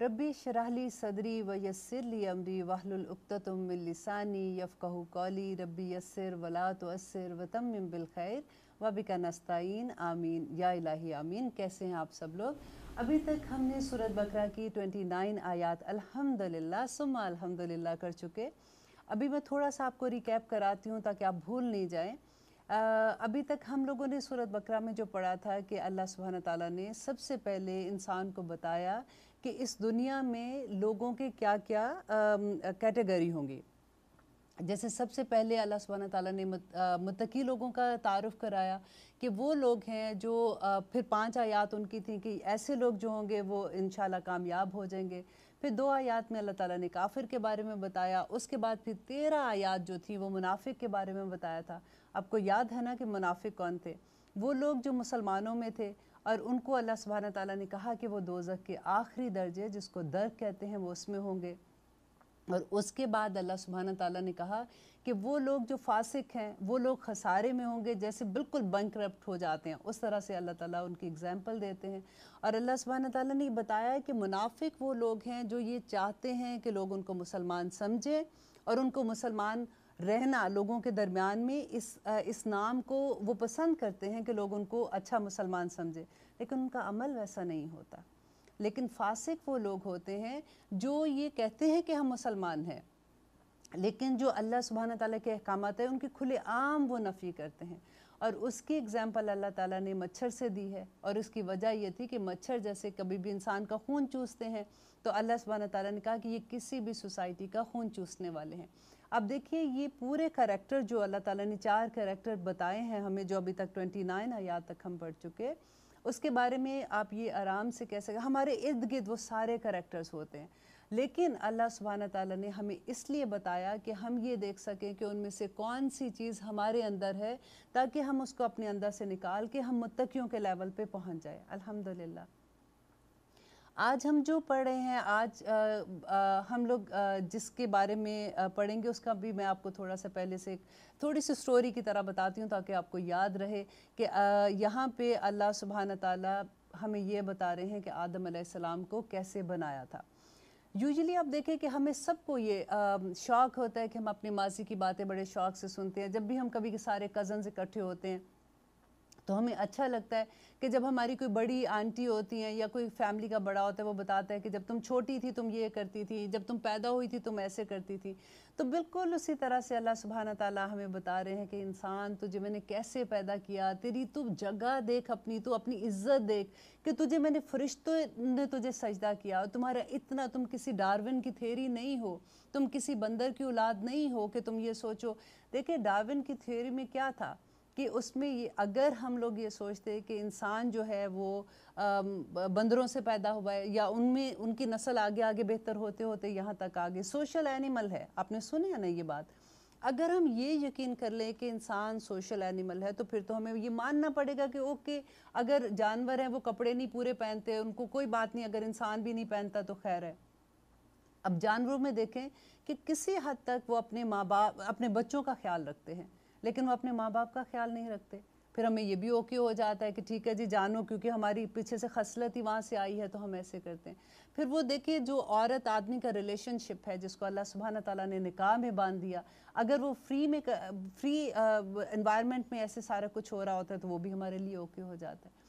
रबी शराहली सदरी व यसरली अमरी वाहलतमिलसानी यफ़ कौली रबी यसर वला तो असर वतम बिलखैर वबिका नस्ताइन आमीन या इलाही आमीन कैसे हैं आप सब लोग अभी तक हमने सूरत बकरा की 29 आयात अल्हम्दुलिल्लाह सुम्मा अल्हम्दुलिल्लाह कर चुके अभी मैं थोड़ा सा आपको रिकैप कराती हूँ ताकि आप भूल नहीं जाएँ अभी तक हम लोगों ने सूरत बकरा में जो पढ़ा था कि अल्लाह सुबहाना ताली ने सबसे पहले इंसान को बताया कि इस दुनिया में लोगों के क्या क्या कैटेगरी होंगी जैसे सबसे पहले अल्लाह सुबहाना ताला ने मतकी लोगों का तारफ़ कराया कि वो लोग हैं जो आ, फिर पांच आयात उनकी थी कि ऐसे लोग जो होंगे वो इन कामयाब हो जाएंगे फिर दो आयात में अल्लाह ताला ने काफिर के बारे में बताया उसके बाद फिर तेरह आयात जो थी वो मुनाफिक के बारे में बताया था आपको याद है ना कि मुनाफिक कौन थे वो लोग जो मुसलमानों में थे और उनको अल्लाह सुबहाना ताला ने कहा कि वो दोजक के आखिरी दर्जे जिसको दर्क कहते हैं वो उसमें होंगे और उसके बाद अल्लाह सुबहाना ताला ने कहा कि वो लोग जो फासिक हैं वो लोग खसारे में होंगे जैसे बिल्कुल बंक हो जाते हैं उस तरह से अल्लाह ताला उनकी एग्जांपल देते हैं और अल्लाह सुबहाना ताला ने बताया कि मुनाफिक वो लोग हैं जो ये चाहते हैं कि लोग उनको मुसलमान समझें और उनको मुसलमान रहना लोगों के दरमियान में इस इस नाम को वो पसंद करते हैं कि लोग उनको अच्छा मुसलमान समझे लेकिन उनका अमल वैसा नहीं होता लेकिन फासिक वो लोग होते हैं जो ये कहते हैं कि हम मुसलमान हैं लेकिन जो अल्लाह सुबहाना ताली के अहकाम हैं उनके खुले आम वो नफ़ी करते हैं और उसकी एग्ज़ाम्पल अल्लाह ताला ने मच्छर से दी है और उसकी वजह यह थी कि मच्छर जैसे कभी भी इंसान का खून चूसते हैं तो अल्लाह सुबहाना तै ने कहा कि ये किसी भी सोसाइटी का खून चूसने वाले हैं अब देखिए ये पूरे करेक्टर जो अल्लाह ताला ने चार करेक्टर बताए हैं हमें जो अभी तक 29 आयात तक हम पढ़ चुके उसके बारे में आप ये आराम से कह सकें हमारे इर्द गिर्द वो सारे करेक्टर्स होते हैं लेकिन अल्लाह सुबहाना ताली ने हमें इसलिए बताया कि हम ये देख सकें कि उनमें से कौन सी चीज़ हमारे अंदर है ताकि हम उसको अपने अंदर से निकाल के हम मुतकियों के लेवल पर पहुँच जाए अलहमदिल्ला आज हम जो पढ़ रहे हैं आज आ, आ, हम लोग जिसके बारे में पढ़ेंगे उसका भी मैं आपको थोड़ा सा पहले से थोड़ी सी स्टोरी की तरह बताती हूँ ताकि आपको याद रहे कि यहाँ पे अल्लाह सुबहान तला हमें यह बता रहे हैं कि आदम आदम्सम को कैसे बनाया था यूजली आप देखें कि हमें सबको ये शौक़ होता है कि हम अपनी माजी की बातें बड़े शौक़ से सुनते हैं जब भी हम कभी सारे कज़न्स इकट्ठे होते हैं तो हमें अच्छा लगता है कि जब हमारी कोई बड़ी आंटी होती हैं या कोई फैमिली का बड़ा होता है वो बताता है कि जब तुम छोटी थी तुम ये करती थी जब तुम पैदा हुई थी तुम ऐसे करती थी तो बिल्कुल उसी तरह से अल्लाह सुबहाना ताली हमें बता रहे हैं कि इंसान तुझे मैंने कैसे पैदा किया तेरी तू जगह देख अपनी तू अपनी इज्जत देख कि तुझे मैंने फरिश्तों ने तुझे सजदा किया और तुम्हारा इतना तुम किसी डारविन की थेरी नहीं हो तुम किसी बंदर की औलाद नहीं हो कि तुम ये सोचो देखिए डारविन की थ्योरी में क्या था कि उसमें ये अगर हम लोग ये सोचते कि इंसान जो है वो बंदरों से पैदा हुआ है या उनमें उनकी नस्ल आगे आगे बेहतर होते होते यहाँ तक आगे सोशल एनिमल है आपने सुने या नहीं ये बात अगर हम ये यकीन कर लें कि इंसान सोशल एनिमल है तो फिर तो हमें ये मानना पड़ेगा कि ओके अगर जानवर हैं वो कपड़े नहीं पूरे पहनते उनको कोई बात नहीं अगर इंसान भी नहीं पहनता तो खैर है अब जानवरों में देखें कि किसी हद तक वो अपने माँ बाप अपने बच्चों का ख्याल रखते हैं लेकिन वो अपने माँ बाप का ख्याल नहीं रखते फिर हमें ये भी ओके हो जाता है कि ठीक है जी जानो क्योंकि हमारी पीछे से खसलत ही वहाँ से आई है तो हम ऐसे करते हैं फिर वो देखिए जो औरत आदमी का रिलेशनशिप है जिसको अल्लाह सुबहाना तला ने निकाह में बांध दिया अगर वो फ्री में फ्री इन्वायरमेंट में ऐसे सारा कुछ हो रहा होता है तो वो भी हमारे लिए ओके हो जाता है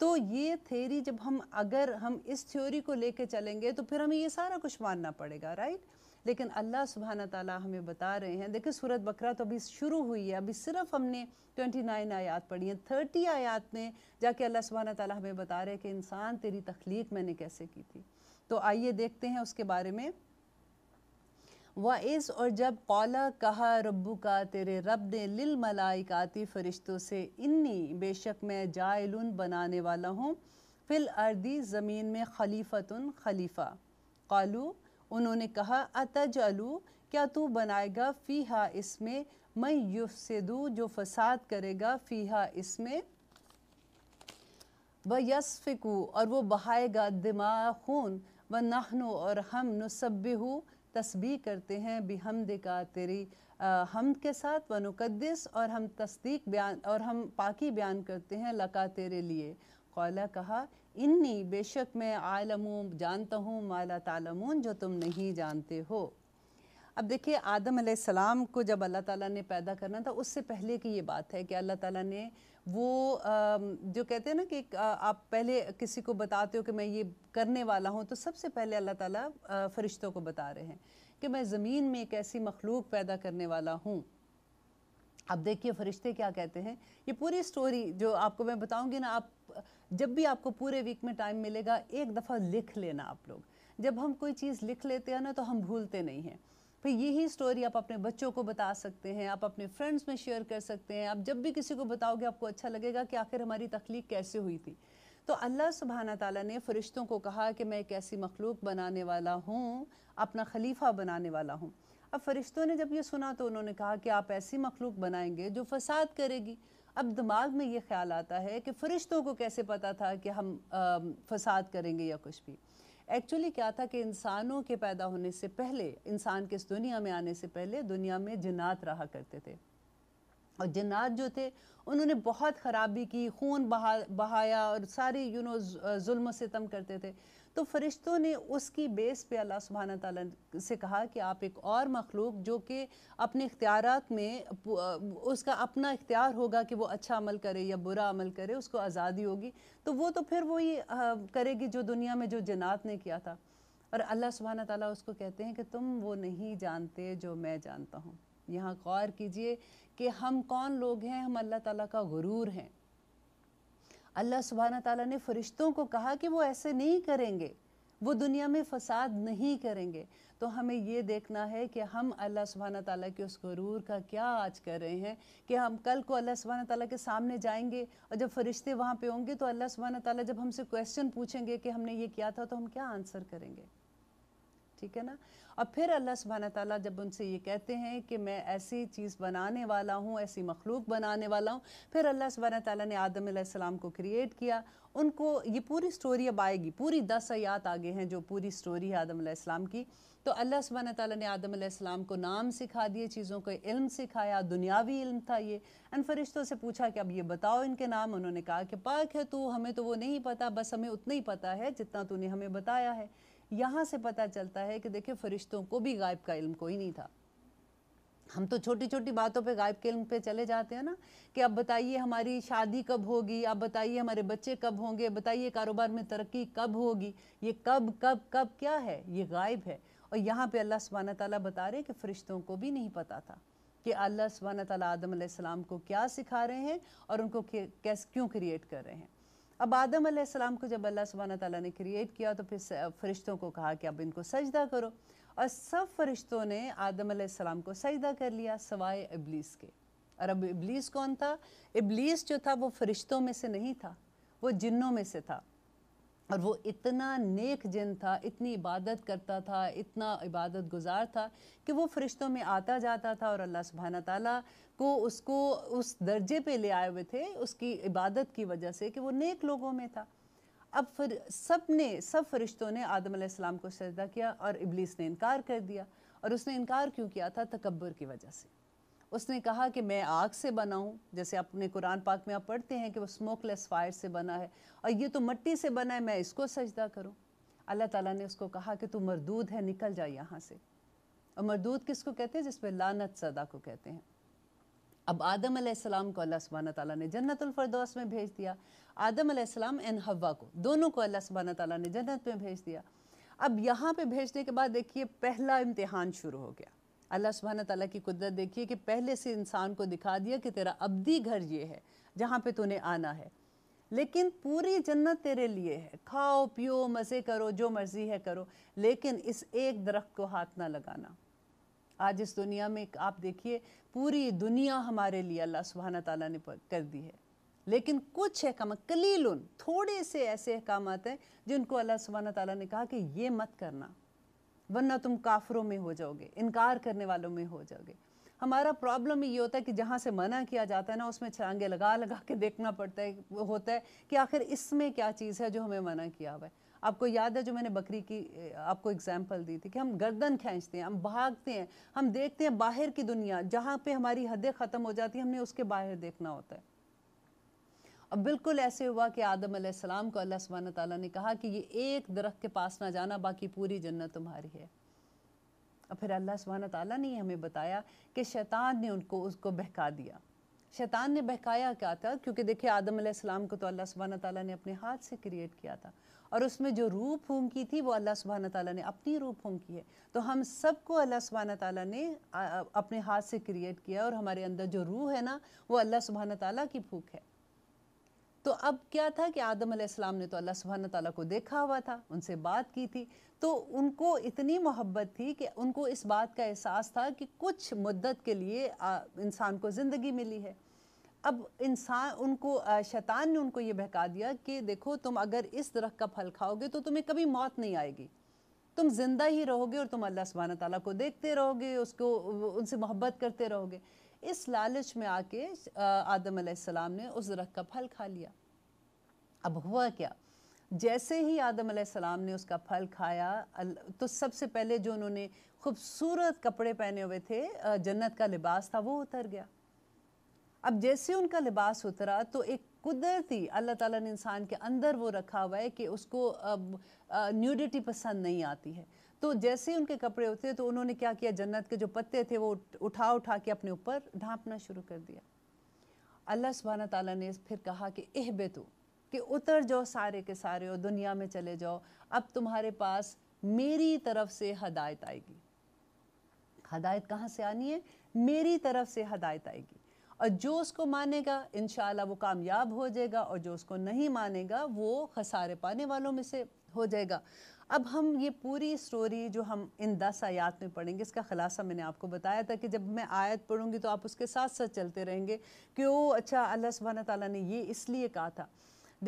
तो ये थ्योरी जब हम अगर हम इस थ्योरी को लेके चलेंगे तो फिर हमें ये सारा कुछ मानना पड़ेगा राइट लेकिन अल्लाह सुबहाना ताली हमें बता रहे हैं देखिए सूरत बकरा तो अभी शुरू हुई है अभी सिर्फ हमने 29 आयात पढ़ी हैं 30 आयात में जाके अल्लाह सुबहाना ताली हमें बता रहे हैं कि इंसान तेरी तख्लीक मैंने कैसे की थी तो आइए देखते हैं उसके बारे में व इस और जब कौला कहा रब्बू का तेरे रब ने लिल मलाई काती फ़रिश्तों से इन्नी बेशक मैं जायल बनाने वाला हूँ फिल अर्दी ज़मीन में खलीफतन खलीफ़ा कालू उन्होंने कहा अतज अलू क्या तू बनाएगा फ़ीहा इसमें मैं युफसदू जो फसाद करेगा फ़ीहा इसमें व यसफ़िकू और वो बहाएगा दिमाग खून व नाहनो और हम नसबहू तस्बी करते हैं हम का तेरी हम के साथ व नुकदस और हम तस्दीक बयान और हम पाकि बयान करते हैं लका तेरे लिए कौला कहा इन्नी बेशक मैं आलमूँ जानता हूँ माला तालमून जो तुम नहीं जानते हो अब देखिए आदम सलाम को जब अल्लाह ताला ने पैदा करना था उससे पहले की ये बात है कि अल्लाह ताला ने वो जो कहते हैं ना कि आप पहले किसी को बताते हो कि मैं ये करने वाला हूँ तो सबसे पहले अल्लाह ताला फरिश्तों को बता रहे हैं कि मैं ज़मीन में एक ऐसी मखलूक पैदा करने वाला हूँ अब देखिए फरिश्ते क्या कहते हैं ये पूरी स्टोरी जो आपको मैं बताऊंगी ना आप जब भी आपको पूरे वीक में टाइम मिलेगा एक दफ़ा लिख लेना आप लोग जब हम कोई चीज़ लिख लेते हैं ना तो हम भूलते नहीं हैं फिर तो यही स्टोरी आप अपने बच्चों को बता सकते हैं आप अपने फ्रेंड्स में शेयर कर सकते हैं आप जब भी किसी को बताओगे आपको अच्छा लगेगा कि आखिर हमारी तख्लीक कैसे हुई थी तो अल्लाह सुबहाना ताला ने फ़रिश्तों को कहा कि मैं एक ऐसी मखलूक बनाने वाला हूँ अपना खलीफा बनाने वाला हूँ अब फरिश्तों ने जब ये सुना तो उन्होंने कहा कि आप ऐसी मखलूक बनाएंगे जो फसाद करेगी अब दिमाग में ये ख्याल आता है कि फरिश्तों को कैसे पता था कि हम आ, फसाद करेंगे या कुछ भी एक्चुअली क्या था कि इंसानों के पैदा होने से पहले इंसान के इस दुनिया में आने से पहले दुनिया में जिन्नात रहा करते थे और जन्नात जो थे उन्होंने बहुत ख़राबी की खून बहा बहाया और सारी यू नो जुल्म सितम करते थे तो फरिश्तों ने उसकी बेस पे अल्लाह सुबहाना ताला से कहा कि आप एक और मखलूक जो कि अपने इख्तियार में उसका अपना इख्तियार होगा कि वो अच्छा अमल करे या बुरा अमल करे उसको आज़ादी होगी तो वो तो फिर वही करेगी जो दुनिया में जो जन्ात ने किया था और अल्लाह सुबहाना ताला उसको कहते हैं कि तुम वो नहीं जानते जो मैं जानता हूँ यहाँ गौर कीजिए कि हम कौन लोग हैं हम अल्लाह ताला का गुरूर हैं अल्लाह सुबहाना ताला ने फरिश्तों को कहा कि वो ऐसे नहीं करेंगे वो दुनिया में फसाद नहीं करेंगे तो हमें ये देखना है कि हम अल्लाह सुबहाना ताली के उस गुरूर का क्या आज कर रहे हैं कि हम कल को अल्लाह सुबहाना ताला के सामने जाएंगे और जब फरिश्ते वहाँ पे होंगे तो अल्लाह सुबहाना ताला जब हमसे क्वेश्चन पूछेंगे कि हमने ये किया था तो हम क्या आंसर करेंगे ठीक है ना और फिर अल्लाह सुबहान ताला जब उनसे ये कहते हैं कि मैं ऐसी चीज़ बनाने वाला हूँ ऐसी मखलूक बनाने वाला हूँ फिर अल्लाह सुबहान ताला ने आदम सलाम को क्रिएट किया उनको ये पूरी स्टोरी अब आएगी पूरी दस आयात आगे हैं जो पूरी स्टोरी है आदम सलाम की तो अल्लाह सुबहान ताला ने आदम सलाम को नाम सिखा दिए चीज़ों को इल्म सिखाया दुनियावी इल्म था ये एंड फरिश्तों से पूछा कि अब ये बताओ इनके नाम उन्होंने कहा कि पाक है तू हमें तो वो नहीं पता बस हमें उतना ही पता है जितना तूने हमें बताया है यहाँ से पता चलता है कि देखिए फरिश्तों को भी गायब का इल्म कोई नहीं था हम तो छोटी छोटी बातों पे गायब के इल्म पे चले जाते हैं ना कि अब बताइए हमारी शादी कब होगी अब बताइए हमारे बच्चे कब होंगे बताइए कारोबार में तरक्की कब होगी ये कब कब कब क्या है ये गायब है और यहाँ पे अल्लाह सुबहाना ताला बता रहे हैं कि फ़रिश्तों को भी नहीं पता था कि अल्लाह सुबहाना ताला आदम को क्या सिखा रहे हैं और उनको कैस क्यों क्रिएट कर रहे हैं अब आदम आसमाम को जब अल्लाह सुबहाना ताला ने क्रिएट किया तो फिर फरिश्तों को कहा कि अब इनको सजदा करो और सब फरिश्तों ने आदम आसमाम को सजदा कर लिया सवाए इबलीस के और अब इबलीस कौन था इबलीस जो था वो फरिश्तों में से नहीं था वो जिन्नों में से था और वो इतना नेक जिन था इतनी इबादत करता था इतना इबादत गुजार था कि वो फ़रिश्तों में आता जाता था और अल्लाह सुबहाना ताली को उसको उस दर्जे पे ले आए हुए थे उसकी इबादत की वजह से कि वो नेक लोगों में था अब फिर सब ने सब फरिश्तों ने आदम आसमाम को सजदा किया और इबलीस ने इनकार कर दिया और उसने इनकार क्यों किया था तकबर की वजह से उसने कहा कि मैं आग से बनाऊं जैसे अपने कुरान पाक में आप पढ़ते हैं कि वो स्मोकलेस फायर से बना है और ये तो मट्टी से बना है मैं इसको सजदा करूँ अल्लाह ताला ने उसको कहा कि तू मरदूद है निकल जा यहाँ से और मरदूद किसको कहते हैं जिसमें लानत सदा को कहते हैं अब आदम आसमाम को अल्लाह सुबहाना ताली ने जन्नतफरदोस में भेज दिया आदम आलाम एंड हवा को दोनों को अल्लाह सुबहाना ताली ने जन्नत में भेज दिया अब यहाँ पे भेजने के बाद देखिए पहला इम्तहान शुरू हो गया अल्लाह सुबहाना तला की कुदरत देखिए कि पहले से इंसान को दिखा दिया कि तेरा अबदी घर ये है जहाँ पर तूने आना है लेकिन पूरी जन्नत तेरे लिए है खाओ पियो मज़े करो जो मर्ज़ी है करो लेकिन इस एक दरख्त को हाथ ना लगाना आज इस दुनिया में आप देखिए पूरी दुनिया हमारे लिए अल्लाह सुबहान तला ने कर दी है लेकिन कुछ अहकाम कलील थोड़े से ऐसे अहकाम हैं जिनको अल्लाह सुबहाना तला ने कहा कि ये मत करना वरना तुम काफरों में हो जाओगे इनकार करने वालों में हो जाओगे हमारा प्रॉब्लम ये होता है कि जहाँ से मना किया जाता है ना उसमें छलांगे लगा लगा के देखना पड़ता है वो होता है कि आखिर इसमें क्या चीज़ है जो हमें मना किया हुआ है आपको याद है जो मैंने बकरी की आपको एग्जाम्पल दी थी कि हम गर्दन खींचते हैं हम भागते हैं हम देखते हैं बाहर की दुनिया जहाँ पे हमारी हदें ख़त्म हो जाती हैं हमने उसके बाहर देखना होता है अब बिल्कुल ऐसे हुआ कि आदम आसमाम को अल्लाह सुबहान तला ने कहा कि ये एक दरख्त के पास ना जाना बाकी पूरी जन्नत तुम्हारी है और फिर अल्लाह सुबहान तला ने हमें बताया कि शैतान ने उनको उसको बहका दिया शैतान ने बहकाया क्या था क्योंकि देखिए आदम सलाम को तो अल्लाह सुबहान तला ने अपने हाथ से क्रिएट किया था और उसमें जो रूह फूंकी थी वो अल्लाह सुबहान तला ने अपनी रूह फूंकी है तो हम सबको अल्लाह सुबहाना तला ने अपने हाथ से क्रिएट किया और हमारे अंदर जो रूह है ना वो अल्लाह सुबहान ताली की फूक है तो अब क्या था कि आदम आसमाम ने तो अल्लाह सुबहान तला को देखा हुआ था उनसे बात की थी तो उनको इतनी मोहब्बत थी कि उनको इस बात का एहसास था कि कुछ मुद्दत के लिए इंसान को ज़िंदगी मिली है अब इंसान उनको शैतान ने उनको ये बहका दिया कि देखो तुम अगर इस दरख्त का फल खाओगे तो तुम्हें कभी मौत नहीं आएगी तुम ज़िंदा ही रहोगे और तुम अल्लाह सुबहाना तला को देखते रहोगे उसको उनसे मोहब्बत करते रहोगे इस लालच में आके आदम सलाम ने उस दरख्त का फल खा लिया अब हुआ क्या जैसे ही आदम आदम ने उसका फल खाया तो सबसे पहले जो उन्होंने खूबसूरत कपड़े पहने हुए थे जन्नत का लिबास था वो उतर गया अब जैसे उनका लिबास उतरा तो एक कुदरती अल्लाह ताला ने इंसान के अंदर वो रखा हुआ है कि उसको न्यूडिटी पसंद नहीं आती है तो जैसे ही उनके कपड़े होते तो उन्होंने क्या किया जन्नत के जो पत्ते थे वो उठा उठा के अपने ऊपर ढांपना शुरू कर दिया अल्लाह सुबहाना तला ने फिर कहा कि एह बेतु कि उतर जाओ सारे के सारे और दुनिया में चले जाओ अब तुम्हारे पास मेरी तरफ से हदायत आएगी हदायत कहाँ से आनी है मेरी तरफ से हदायत आएगी और जो उसको मानेगा इन वो कामयाब हो जाएगा और जो उसको नहीं मानेगा वो खसारे पाने वालों में से हो जाएगा अब हम ये पूरी स्टोरी जो हम इन दस आयात में पढ़ेंगे इसका ख़ुलासा मैंने आपको बताया था कि जब मैं आयत पढ़ूँगी तो आप उसके साथ साथ चलते रहेंगे कि ओ अच्छा अल्लाह सुबहान तला ने ये इसलिए कहा था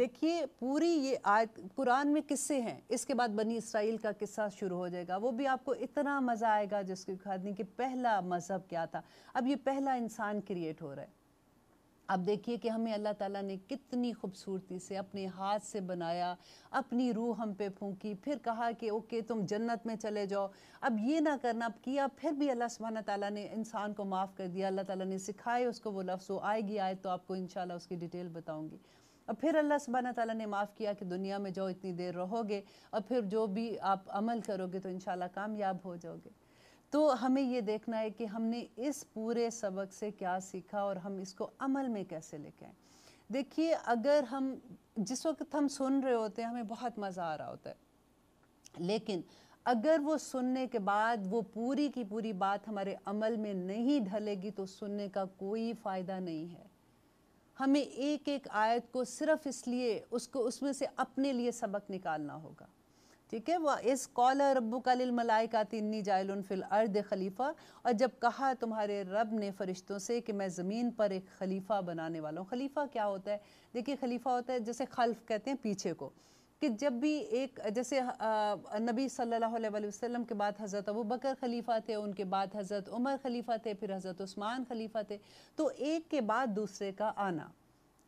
देखिए पूरी ये आयत कुरान में किस्से हैं इसके बाद बनी इसराइल का किस्सा शुरू हो जाएगा वो भी आपको इतना मज़ा आएगा जिसके खादनी कि पहला मज़हब क्या था अब ये पहला इंसान क्रिएट हो रहा है अब देखिए कि हमें अल्लाह ताला ने कितनी खूबसूरती से अपने हाथ से बनाया अपनी रूह हम पे फूंकी फिर कहा कि ओके तुम जन्नत में चले जाओ अब ये ना करना किया फिर भी अल्लाह सुबह ताला ने इंसान को माफ़ कर दिया अल्लाह ताला ने सिखाए उसको वो लफ्ज़ वो आएगी आए तो आपको इन उसकी डिटेल बताऊँगी और फिर अल्लाह सुबहाना ताला ने माफ़ किया कि दुनिया में जाओ इतनी देर रहोगे और फिर जो भी आप अमल करोगे तो इन कामयाब हो जाओगे तो हमें ये देखना है कि हमने इस पूरे सबक से क्या सीखा और हम इसको अमल में कैसे लेके आए देखिए अगर हम जिस वक्त हम सुन रहे होते हैं हमें बहुत मज़ा आ रहा होता है लेकिन अगर वो सुनने के बाद वो पूरी की पूरी बात हमारे अमल में नहीं ढलेगी तो सुनने का कोई फ़ायदा नहीं है हमें एक एक आयत को सिर्फ़ इसलिए उसको उसमें से अपने लिए सबक निकालना होगा ठीक है वह इस कौल रब्बू का लिल मलाइका तिन्नी जायलन फिल अर्द खलीफा और जब कहा तुम्हारे रब ने फरिश्तों से कि मैं ज़मीन पर एक खलीफा बनाने वाला हूँ खलीफा क्या होता है देखिए खलीफा होता है जैसे खल्फ कहते हैं पीछे को कि जब भी एक जैसे नबी सल्लल्लाहु अलैहि वसल्लम के बाद हज़रत अबू बकर खलीफा थे उनके बाद हज़रत उमर खलीफा थे फिर हज़रत उस्मान खलीफा थे तो एक के बाद दूसरे का आना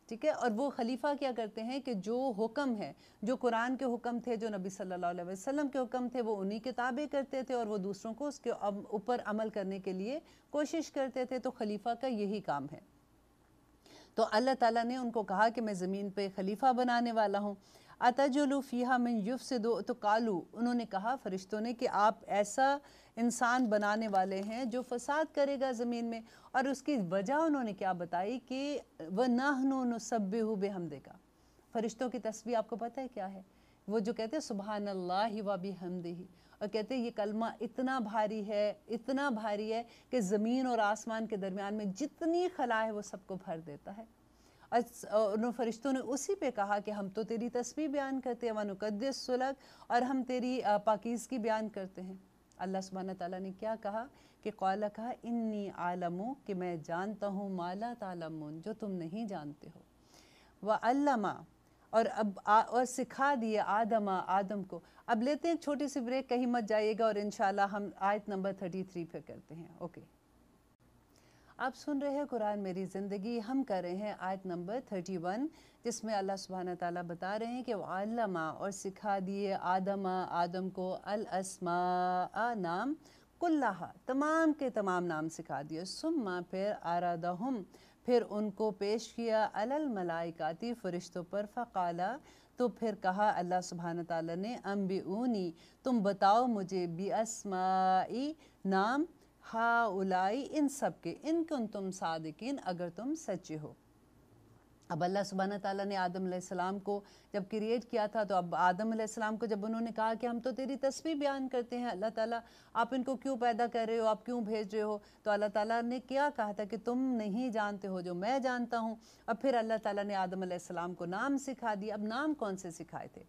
ठीक है और वो खलीफा क्या करते हैं कि जो हुक्म है जो कुरान के हुक्म थे जो नबी सल्लल्लाहु अलैहि वसल्लम के हुक्म थे वो उन्हीं ताबे करते थे और वो दूसरों को उसके ऊपर अमल करने के लिए कोशिश करते थे तो खलीफा का यही काम है तो अल्लाह ताला ने उनको कहा कि मैं ज़मीन पे खलीफा बनाने वाला हूँ अतजुलू फ़िया मिन युफ से दो तो कालू उन्होंने कहा फ़रिश्तों ने कि आप ऐसा इंसान बनाने वाले हैं जो फसाद करेगा ज़मीन में और उसकी वजह उन्होंने क्या बताई कि व नो नो सब हम देगा फ़रिश्तों की तस्वीर आपको पता है क्या है वो जो कहते हैं सुबहान अल्लाह व भी और कहते हैं ये कलमा इतना भारी है इतना भारी है कि ज़मीन और आसमान के दरमियान में जितनी खला है वो सबको भर देता है और उन फरिश्तों ने उसी पे कहा कि हम तो तेरी तस्वीर बयान करते हैं वनुकदस सुलग और हम तेरी पाकिज़गी बयान करते हैं अल्लाह सुबहान तला ने क्या कहा कि कौल कहा इन्नी आलमों कि मैं जानता हूँ माला तालमन जो तुम नहीं जानते हो व और अब आ, और सिखा दिए आदमा आदम को अब लेते हैं छोटी सी ब्रेक कहीं मत जाइएगा और इन हम आयत नंबर थर्टी थ्री पर करते हैं ओके आप सुन रहे हैं कुरान मेरी ज़िंदगी हम कर रहे हैं आयत नंबर थर्टी वन जिसमें अल्लाह सुबहाना ताला बता रहे हैं कि वालमा और सिखा दिए आदमा आदम को अल आ नाम कुल्ला तमाम के तमाम नाम सिखा दिए सुम्मा फिर आरादहम फिर उनको पेश किया अलल मलाइकाती फ़रिश्तों पर फ़काला तो फिर कहा अल्लाह सुबहान ताली ने अम्बी ऊनी तुम बताओ मुझे बी आसमाई नाम हा उलाई इन सब के इन कन तुम सादिकीन अगर तुम सच्चे हो अब अल्लाह सुबहान ताला ने आदम सलाम को जब क्रिएट किया था तो अब आदम सलाम को जब उन्होंने कहा कि हम तो तेरी तस्वीर बयान करते हैं अल्लाह ताला आप इनको क्यों पैदा कर रहे हो आप क्यों भेज रहे हो तो अल्लाह ताला ने क्या कहा था कि तुम नहीं जानते हो जो मैं जानता हूँ अब फिर अल्लाह ताला ने आदम सलाम को नाम सिखा दिया अब नाम कौन से सिखाए थे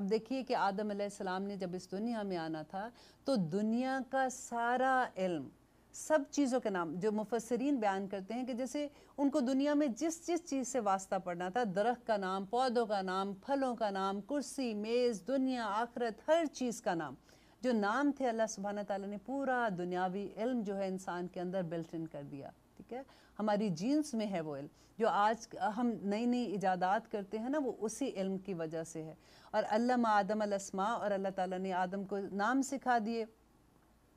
अब देखिए कि आदम सलाम ने जब इस दुनिया में आना था तो दुनिया का सारा इल्म सब चीज़ों के नाम जो मुफसरीन बयान करते हैं कि जैसे उनको दुनिया में जिस जिस चीज़ से वास्ता पड़ना था दरख्त का नाम पौधों का नाम फलों का नाम कुर्सी मेज़ दुनिया आखरत हर चीज़ का नाम जो नाम थे अल्लाह सुबहाना ताली ने पूरा दुनियावी इल्म जो है इंसान के अंदर बिल्ट इन कर दिया ठीक है हमारी जीन्स में है वो इल्म जो आज हम नई नई इजादात करते हैं ना वो उसी इल्म की वजह से है और अल्लाह आदम अलस्मा और अल्लाह ताला ने आदम को नाम सिखा दिए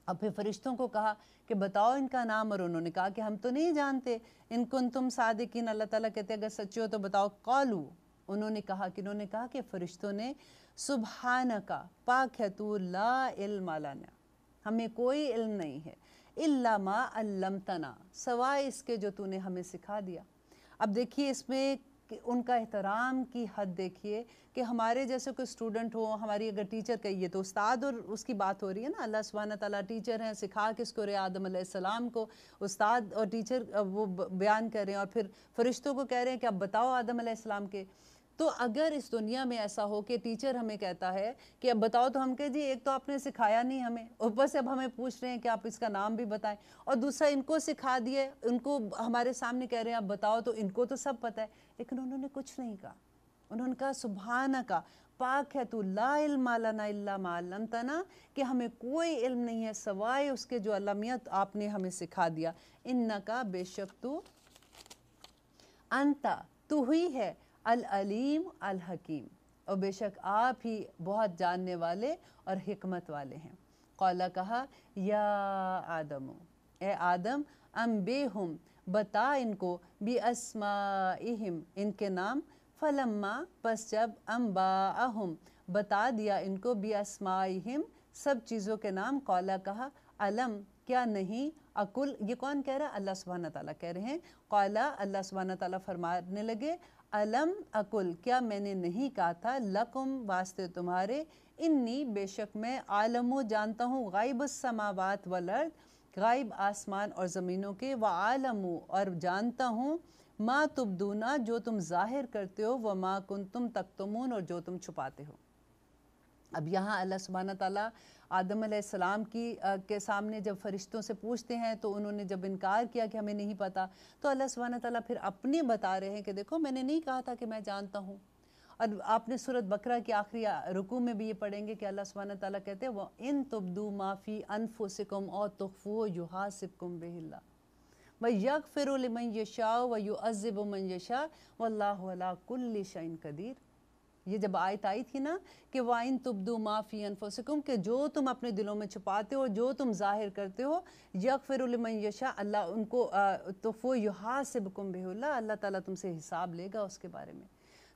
अब फिर फरिश्तों को कहा कि बताओ इनका नाम और उन्होंने कहा कि हम तो नहीं जानते इनकुन तुम सादिकीन अल्लाह ताला कहते अगर सच्चे हो तो बताओ कॉलू उन्होंने कहा कि उन्होंने कहा कि फ़रिश्तों ने सुबहाना का पाक है तो ला हमें कोई इल्म नहीं है इल्लामा अल्लम तना सवाए इसके जो तूने हमें सिखा दिया अब देखिए इसमें कि उनका एहतराम की हद देखिए कि हमारे जैसे कोई स्टूडेंट हो हमारी अगर टीचर कहिए तो उस्ताद और उसकी बात हो रही है ना अल्लाह सुबहाना तला टीचर हैं सिखा उसको रे आदम सलाम को उस्ताद और टीचर वो बयान कर रहे हैं और फिर फरिश्तों को कह रहे हैं कि अब बताओ आदम सलाम के तो अगर इस दुनिया में ऐसा हो कि टीचर हमें कहता है कि अब बताओ तो हम कह जी एक तो आपने सिखाया नहीं हमें ऊपर से अब हमें पूछ रहे हैं कि आप इसका नाम भी बताएं और दूसरा इनको सिखा दिए उनको हमारे सामने कह रहे हैं आप बताओ तो इनको तो सब पता है लेकिन उन्होंने कुछ नहीं कहा उन्होंने कहा सुबहाना का पाक है तू ला मालमतना मालम तना कि हमें कोई इल्म नहीं है सवाए उसके जो अलमियत तो आपने हमें सिखा दिया इन न का बेशक तू अंता तू हुई है अलीम अल हकीम और बेशक आप ही बहुत जानने वाले और हमत वाले हैं कौला कहा या आदम ए आदम बे हम बता इनको बी असमा इनके नाम फलम्मा बस जब अम्बा बता दिया इनको बी असमा सब चीज़ों के नाम कौला कहा अलम क्या नहीं अकुल ये कौन कह रहा है अल्लाह सुबहाना ताला कह रहे हैं कौला अल्लाह सुबहाना ताला फरमाने लगे अलम अकुल क्या मैंने नहीं कहा था लकुम वास्ते तुम्हारे इन्नी बेशक मैं आलम जानता हूँ गायब समावत वलर्द गायब आसमान और ज़मीनों के व आलम और जानता हूँ माँ तुबदूना जो तुम जाहिर करते हो व माँ कुन तुम तख्तमून और जो तुम छुपाते हो अब यहाँ अल्लाह सुबहाना ताली आदम सलाम की आ, के सामने जब फरिश्तों से पूछते हैं तो उन्होंने जब इनकार किया कि हमें नहीं पता तो अल्लाह सुबहाना तला फिर अपने बता रहे हैं कि देखो मैंने नहीं कहा था कि मैं जानता हूँ और आपने सूरत बकरा की आखिरी रुकू में भी ये पढ़ेंगे कि अल्लाह सुबहाना तला कहते हैं वह इन तब्दू माफ़ी अनफुसकुम और तोहफ़ो युहासिबकुम बेहिल्ला व यक फिर यशा व यु अज़ब मन यशा वल्ला कुल्ली शाइन कदीर ये जब आयत आई थी ना कि वाइन तुब्दू माफ़ी अनफोसकुम के जो तुम अपने दिलों में छुपाते हो जो तुम जाहिर करते हो फिर यशा अल्लाह उनको तोफ़ो बकुम बेहुल्ला अल्लाह ताला तुमसे हिसाब लेगा उसके बारे में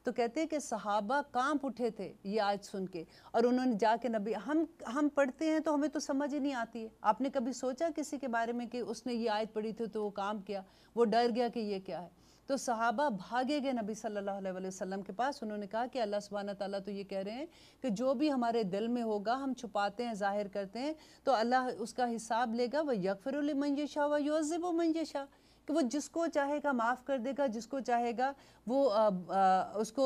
तो कहते हैं कि सहाबा कांप उठे थे ये आज सुन के और उन्होंने जाके नबी हम हम पढ़ते हैं तो हमें तो समझ ही नहीं आती है आपने कभी सोचा किसी के बारे में कि उसने ये आयत पढ़ी थी तो वो काम किया वो डर गया कि ये क्या है तो सहाबा भागे गए नबी सल्लल्लाहु अलैहि वसल्लम के पास उन्होंने कहा कि अल्लाह सुबहान ताली तो ये कह रहे हैं कि जो भी हमारे दिल में होगा हम छुपाते हैं ज़ाहिर करते हैं तो अल्लाह उसका हिसाब लेगा वह यकफ़र मंजशा व युज़ब मंजशा कि वो जिसको चाहेगा माफ़ कर देगा जिसको चाहेगा वो आ, आ, उसको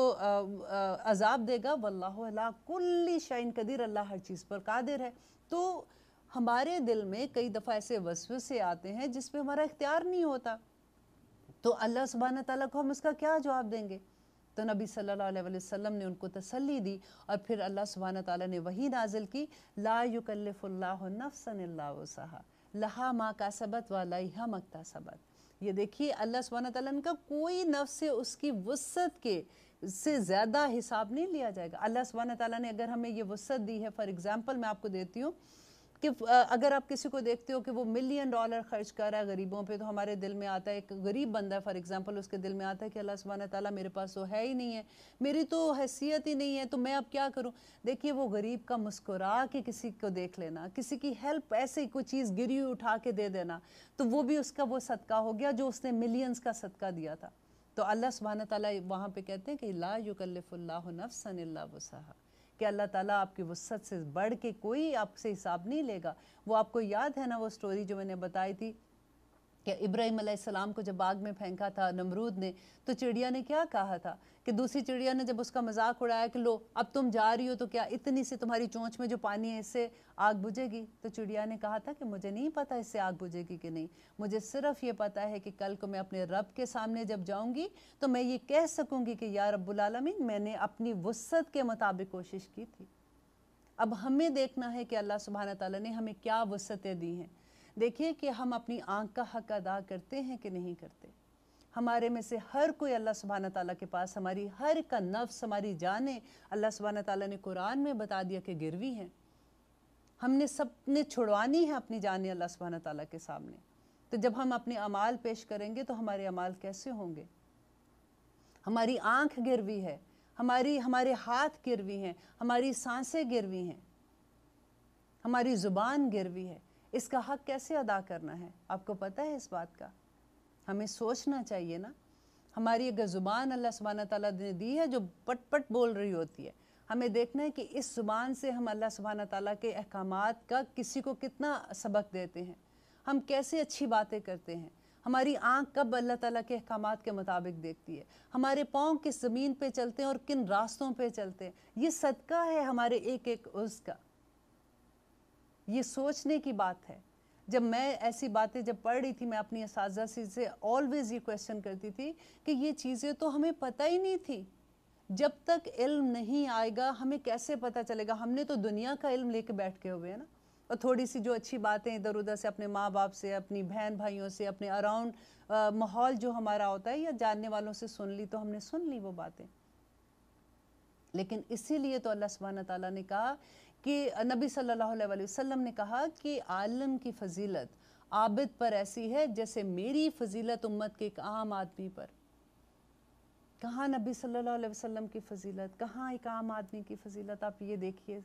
अजाब देगा वल्ला कुल्ली शाइन कदीर अल्लाह हर चीज़ पर कादिर है तो हमारे दिल में कई दफ़ा ऐसे वसवसे आते हैं जिस पर हमारा इख्तियार नहीं होता तो अल्लाह सुबहान ताली को हम उसका क्या जवाब देंगे तो नबी सल्लल्लाहु अलैहि वसल्लम ने उनको तसल्ली दी और फिर अल्लाह सुबहान ताली ने वही नाजिल की ला युकल्लफ़ुल्लाफ़सनल्लाहा लहा माँ का सबत व लहा मकता सबत ये देखिए अल्लाह सुबहान ताली का कोई नफ्स से उसकी वसत के से ज़्यादा हिसाब नहीं लिया जाएगा अल्लाह सुबहान ताली ने अगर हमें ये वसत दी है फॉर एग्ज़ाम्पल मैं आपको देती हूँ कि अगर आप किसी को देखते हो कि वो मिलियन डॉलर खर्च कर रहा है गरीबों पे तो हमारे दिल में आता है एक गरीब बंदा फॉर एग्जांपल उसके दिल में आता है कि अल्लाह सुबहाना ताला मेरे पास तो है ही नहीं है मेरी तो हैसियत ही नहीं है तो मैं अब क्या करूँ देखिए वो गरीब का मुस्कुरा के किसी को देख लेना किसी की हेल्प ऐसे ही कोई चीज़ गिरी उठा के दे देना तो वो भी उसका वो सदका हो गया जो उसने मिलियंस का सदका दिया था तो अल्लाह सुबहाना ताली वहाँ पर कहते हैं कि ला सन नफ़सन कि अल्लाह ताला आपकी वसत से बढ़ के कोई आपसे हिसाब नहीं लेगा वो आपको याद है ना वो स्टोरी जो मैंने बताई थी कि इब्राहिम अलैहिस्सलाम को जब बाग में फेंका था नमरूद ने तो चिड़िया ने क्या कहा था कि दूसरी चिड़िया ने जब उसका मजाक उड़ाया कि लो अब तुम जा रही हो तो क्या इतनी सी तुम्हारी चोंच में जो पानी है इससे आग बुझेगी तो चिड़िया ने कहा था कि मुझे नहीं पता इससे आग बुझेगी कि नहीं मुझे सिर्फ ये पता है कि कल को मैं अपने रब के सामने जब जाऊँगी तो मैं ये कह सकूँगी कि या रब्बुलमीन मैंने अपनी वसत के मुताबिक कोशिश की थी अब हमें देखना है कि अल्लाह सुबहाना तला ने हमें क्या वसतें दी हैं देखिए कि हम अपनी आँख का हक अदा करते हैं कि नहीं करते हमारे में से हर कोई अल्लाह सुबहाना ताली के पास हमारी हर का नफ्स हमारी जाने अल्लाह सुबहाना ताली ने कुरान में बता दिया कि गिरवी हैं हमने सब ने छुड़वानी है अपनी जान अल्लाह सुबहाना ताली के सामने तो जब हम अपने अमाल पेश करेंगे तो हमारे अमाल कैसे होंगे हमारी आँख गिरवी है हमारी हमारे हाथ गिरवी हैं हमारी सांसें गिरवी हैं हमारी ज़ुबान गिरवी है इसका हक कैसे अदा करना है आपको पता है इस बात का हमें सोचना चाहिए ना हमारी अगर ज़ुबान अल्लाह सुबहाना ताला ने दी है जो पट पट बोल रही होती है हमें देखना है कि इस ज़ुबान से हम अल्लाह सुबहाना ताली के अहकाम का किसी को कितना सबक देते हैं हम कैसे अच्छी बातें करते हैं हमारी आँख कब अल्लाह ताली के अहकाम के मुताबिक देखती है हमारे पाँव किस ज़मीन पर चलते हैं और किन रास्तों पर चलते हैं ये सदका है हमारे एक एक उस का ये सोचने की बात है जब मैं ऐसी बातें जब पढ़ रही थी मैं अपनी इस से ऑलवेज ये क्वेश्चन करती थी कि ये चीज़ें तो हमें पता ही नहीं थी जब तक इल्म नहीं आएगा हमें कैसे पता चलेगा हमने तो दुनिया का इल्म लेके बैठ के हुए है ना और थोड़ी सी जो अच्छी बातें इधर उधर से अपने माँ बाप से अपनी बहन भाइयों से अपने अराउंड माहौल जो हमारा होता है या जानने वालों से सुन ली तो हमने सुन ली वो बातें लेकिन इसीलिए तो अल्लाह सुबहाना ताला ने कहा कि नबी सल्लल्लाहु अलैहि वसल्लम ने कहा कि आलम की फजीलत आबिद पर ऐसी है जैसे मेरी फजीलत उम्मत के एक आम आदमी पर कहाँ नबी सल्लल्लाहु अलैहि वसल्लम की फजीलत कहाँ एक आम आदमी की फजीलत आप ये देखिए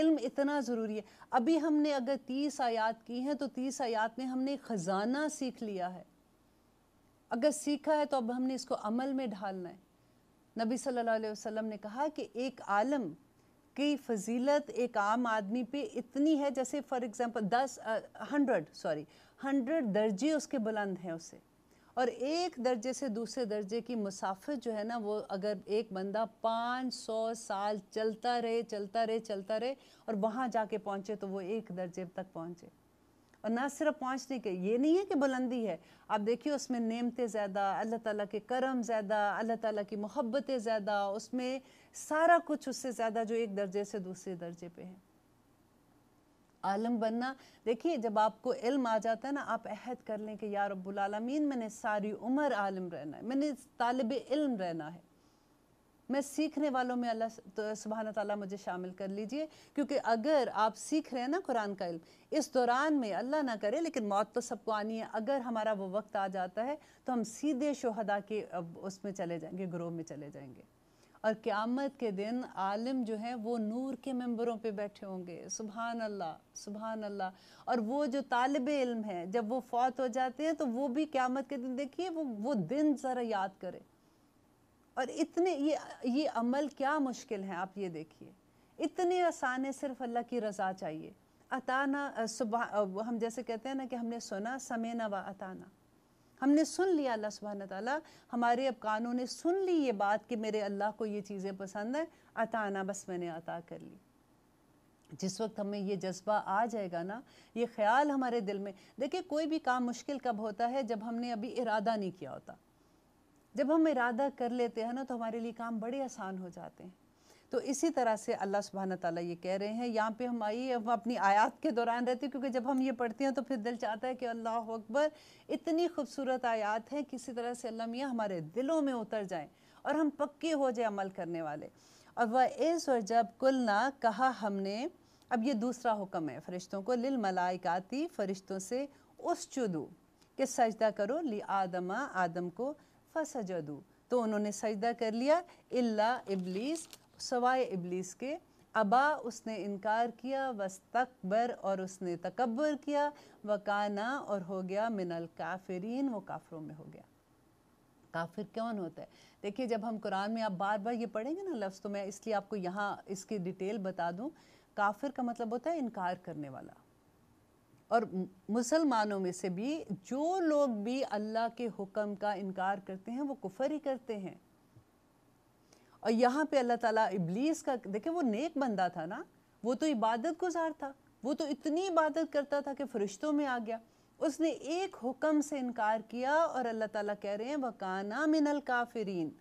इल्म इतना ज़रूरी है अभी हमने अगर तीस आयात की हैं तो तीस आयात में हमने ख़जाना सीख लिया है अगर सीखा है तो अब हमने इसको अमल में ढालना है नबी सल्लल्लाहु अलैहि वसल्लम ने कहा कि एक आलम की फजीलत एक आम आदमी पे इतनी है जैसे फॉर एग्जांपल दस हंड्रेड सॉरी हंड्रेड दर्जे उसके बुलंद हैं उसे और एक दर्जे से दूसरे दर्जे की मुसाफत जो है ना वो अगर एक बंदा पाँच सौ साल चलता रहे चलता रहे चलता रहे और वहाँ जाके पहुँचे तो वो एक दर्जे तक पहुँचे और ना सिर्फ पहुँचने के ये नहीं है कि बुलंदी है आप देखिए उसमें नेमतें ज़्यादा अल्लाह ताला के करम ज़्यादा अल्लाह ताला की मोहब्बतें ज़्यादा उसमें सारा कुछ उससे ज़्यादा जो एक दर्जे से दूसरे दर्जे पे है आलम बनना देखिए जब आपको इल्म आ जाता है ना आप अहद कर लें कि यार रब्बुल आलमीन मैंने सारी उम्र आलम रहना है मैंने तालब इल्म रहना है मैं सीखने वालों में अल्लाह तो सुबहान तला मुझे शामिल कर लीजिए क्योंकि अगर आप सीख रहे हैं ना कुरान का इल्म इस दौरान में अल्लाह ना करे लेकिन मौत तो सबको आनी है अगर हमारा वो वक्त आ जाता है तो हम सीधे शहदा के उसमें चले जाएंगे ग्रोह में चले जाएंगे और क़्यामत के दिन आलम जो है वो नूर के मंबरों पे बैठे होंगे सुबहान अल्लाह सुबहान अल्लाह और वो जो तालब इल्म है जब वो फौत हो जाते हैं तो वो भी क़्यामत के दिन देखिए वो वो दिन ज़रा याद करें और इतने ये ये अमल क्या मुश्किल है आप ये देखिए इतने आसान है सिर्फ अल्लाह की रज़ा चाहिए अताना सुबह हम जैसे कहते हैं ना कि हमने सुना समेना व अताना हमने सुन लिया अल्लाह सुबह ताली हमारे अब कानों ने सुन ली ये बात कि मेरे अल्लाह को ये चीज़ें पसंद हैं अताना बस मैंने अता कर ली जिस वक्त हमें ये जज्बा आ जाएगा ना ये ख्याल हमारे दिल में देखिए कोई भी काम मुश्किल कब होता है जब हमने अभी इरादा नहीं किया होता जब हम इरादा कर लेते हैं ना तो हमारे लिए काम बड़े आसान हो जाते हैं तो इसी तरह से अल्लाह सुबहाना ताला ये कह रहे हैं यहाँ पे हम आई हम अपनी आयात के दौरान रहते हैं क्योंकि जब हम ये पढ़ते हैं तो फिर दिल चाहता है कि अल्लाह अकबर इतनी खूबसूरत आयात है किसी तरह से अल्लाह मियाँ हमारे दिलों में उतर जाए और हम पक्के हो जाए अमल करने वाले और वह इस और जब ना कहा हमने अब ये दूसरा हुक्म है फ़रिश्तों को लिल मलाइकाती फ़रिश्तों से उस चुदू कि सजदा करो ली आदमा आदम को फसा तो उन्होंने सजदा कर लिया इल्ला इबलीस सवाए इबलीस के अबा उसने इनकार किया वस्तकबर और उसने तकबर किया वकाना और हो गया मिनल काफरीन वो काफरों में हो गया काफिर कौन होता है देखिए जब हम कुरान में आप बार बार ये पढ़ेंगे ना लफ्ज़ तो मैं इसलिए आपको यहाँ इसकी डिटेल बता दूँ काफिर का मतलब होता है इनकार करने वाला और मुसलमानों में से भी जो लोग भी अल्लाह के हुक्म का इनकार करते हैं वो कुफर ही करते हैं और यहाँ पे अल्लाह ताला इबलीस का देखे वो नेक बंदा था ना वो तो इबादत गुजार था वो तो इतनी इबादत करता था कि फरिश्तों में आ गया उसने एक हुक्म से इनकार किया और अल्लाह ताला कह रहे हैं वकाना मिनल काफरीन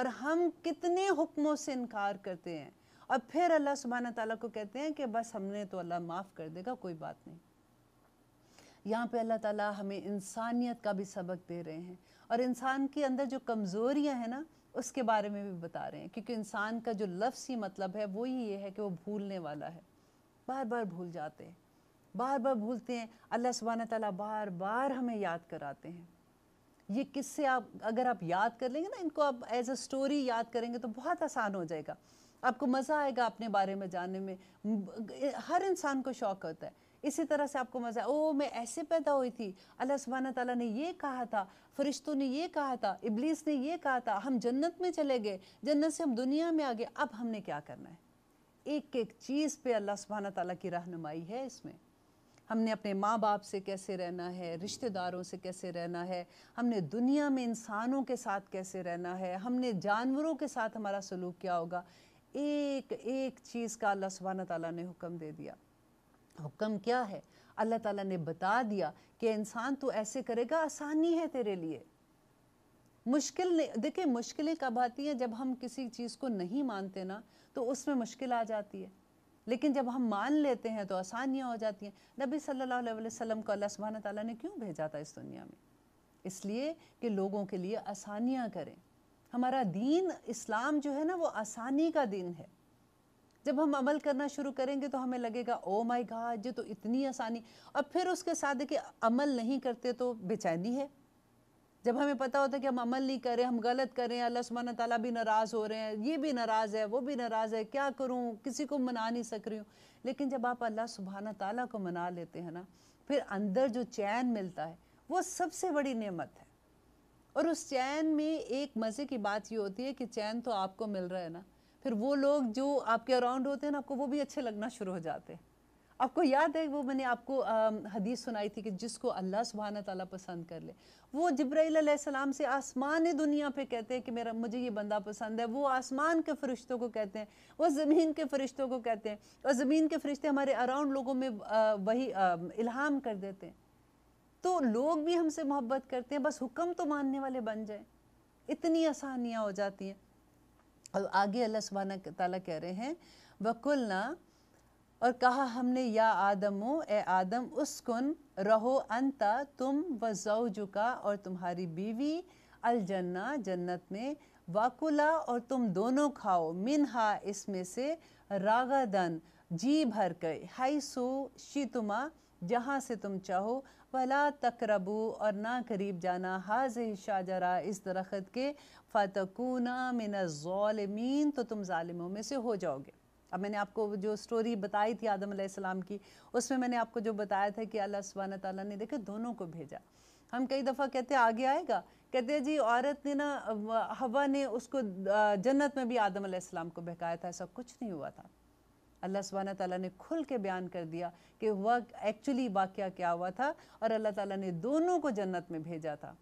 और हम कितने हुक्मों से इनकार करते हैं और फिर अल्लाह सुबहाना ताला को कहते हैं कि बस हमने तो अल्लाह माफ़ कर देगा कोई बात नहीं यहाँ पे अल्लाह ताला हमें इंसानियत का भी सबक दे रहे हैं और इंसान के अंदर जो कमज़ोरियाँ हैं ना उसके बारे में भी बता रहे हैं क्योंकि इंसान का जो लफ्स ही मतलब है वो ही ये है कि वो भूलने वाला है बार बार भूल जाते हैं बार बार भूलते हैं अल्लाह सुबहाना ताली बार बार हमें याद कराते हैं ये किससे आप अगर आप याद कर लेंगे ना इनको आप एज अ स्टोरी याद करेंगे तो बहुत आसान हो जाएगा आपको मज़ा आएगा अपने बारे में जानने में हर इंसान को शौक होता है इसी तरह से आपको मज़ा ओ मैं ऐसे पैदा हुई थी अल्लाह सुबहाना ताली ने ये कहा था फरिश्तों ने ये कहा था इबलीस ने ये कहा था हम जन्नत में चले गए जन्नत से हम दुनिया में आ गए अब हमने क्या करना है एक एक चीज़ पे अल्लाह सुबहाना ताली की रहनुमाई है इसमें हमने अपने माँ बाप से कैसे रहना है रिश्तेदारों से कैसे रहना है हमने दुनिया में इंसानों के साथ कैसे रहना है हमने जानवरों के साथ हमारा सलूक क्या होगा एक एक चीज़ का अल्लाह सुबहाना ताली ने हुक्म दे दिया हुक्म क्या है अल्लाह ताला ने बता दिया कि इंसान तो ऐसे करेगा आसानी है तेरे लिए मुश्किल देखिए मुश्किलें कब आती हैं जब हम किसी चीज़ को नहीं मानते ना तो उसमें मुश्किल आ जाती है लेकिन जब हम मान लेते हैं तो आसानियाँ हो जाती हैं नबी सल्लल्लाहु अलैहि वसल्लम को अल्लाह सुबहाना ताला ने क्यों भेजा था इस दुनिया में इसलिए कि लोगों के लिए आसानियाँ करें हमारा दीन इस्लाम जो है ना वो आसानी का दीन है जब हम अमल करना शुरू करेंगे तो हमें लगेगा ओ माई गॉड ये तो इतनी आसानी और फिर उसके साथ देखिए अमल नहीं करते तो बेचैनी है जब हमें पता होता है कि हम अमल नहीं करें हम गलत करें अल्लाह सुबहान ताला भी नाराज़ हो रहे हैं ये भी नाराज़ है वो भी नाराज़ है क्या करूँ किसी को मना नहीं सक रही हूँ लेकिन जब आप अल्लाह सुबहाना ताला को मना लेते हैं ना फिर अंदर जो चैन मिलता है वो सबसे बड़ी नेमत है और उस चैन में एक मज़े की बात ये होती है कि चैन तो आपको मिल रहा है ना फिर वो लोग जो आपके अराउंड होते हैं ना आपको वो भी अच्छे लगना शुरू हो जाते हैं आपको याद है वो मैंने आपको हदीस सुनाई थी कि जिसको अल्लाह सुबहाना तला पसंद कर ले वो जब्राईसम से आसमान दुनिया पे कहते हैं कि मेरा मुझे ये बंदा पसंद है वो आसमान के फरिश्तों को कहते हैं वो ज़मीन के फरिश्तों को कहते हैं और ज़मीन के फरिश्ते हमारे अराउंड लोगों में आ, वही आ, इल्हाम कर देते हैं तो लोग भी हमसे मोहब्बत करते हैं बस हुक्म तो मानने वाले बन जाए इतनी आसानियाँ हो जाती हैं और आगे अल्लाह सुबहाना ताला कह रहे हैं वकुलना और कहा हमने या आदमो ए आदम उसकुन रहो अंता तुम व झुका और तुम्हारी बीवी अलजन्ना जन्नत में वाकुला और तुम दोनों खाओ मिनहा इसमें से रागा दन जी भर कर हाई सो शीतुमा जहाँ से तुम चाहो फला तकरबू और ना करीब जाना हाज शाहजरा इस दरख्त के फ़तकूना मिनज़ालमीन तो तुम ालिमों में से हो जाओगे अब मैंने आपको जो स्टोरी बताई थी आदम आदम की उसमें मैंने आपको जो बताया था कि अल्लाह सुबहाना ताला ने देखे दोनों को भेजा हम कई दफ़ा कहते आगे आएगा कहते हैं जी औरत ने ना हवा ने उसको जन्नत में भी आदम आसमाम को बहकाया था ऐसा कुछ नहीं हुआ था अल्लाह सुबह ताला ने खुल के बयान कर दिया कि वह एक्चुअली वाक़ क्या हुआ था और अल्लाह ताली ने दोनों को जन्नत में भेजा था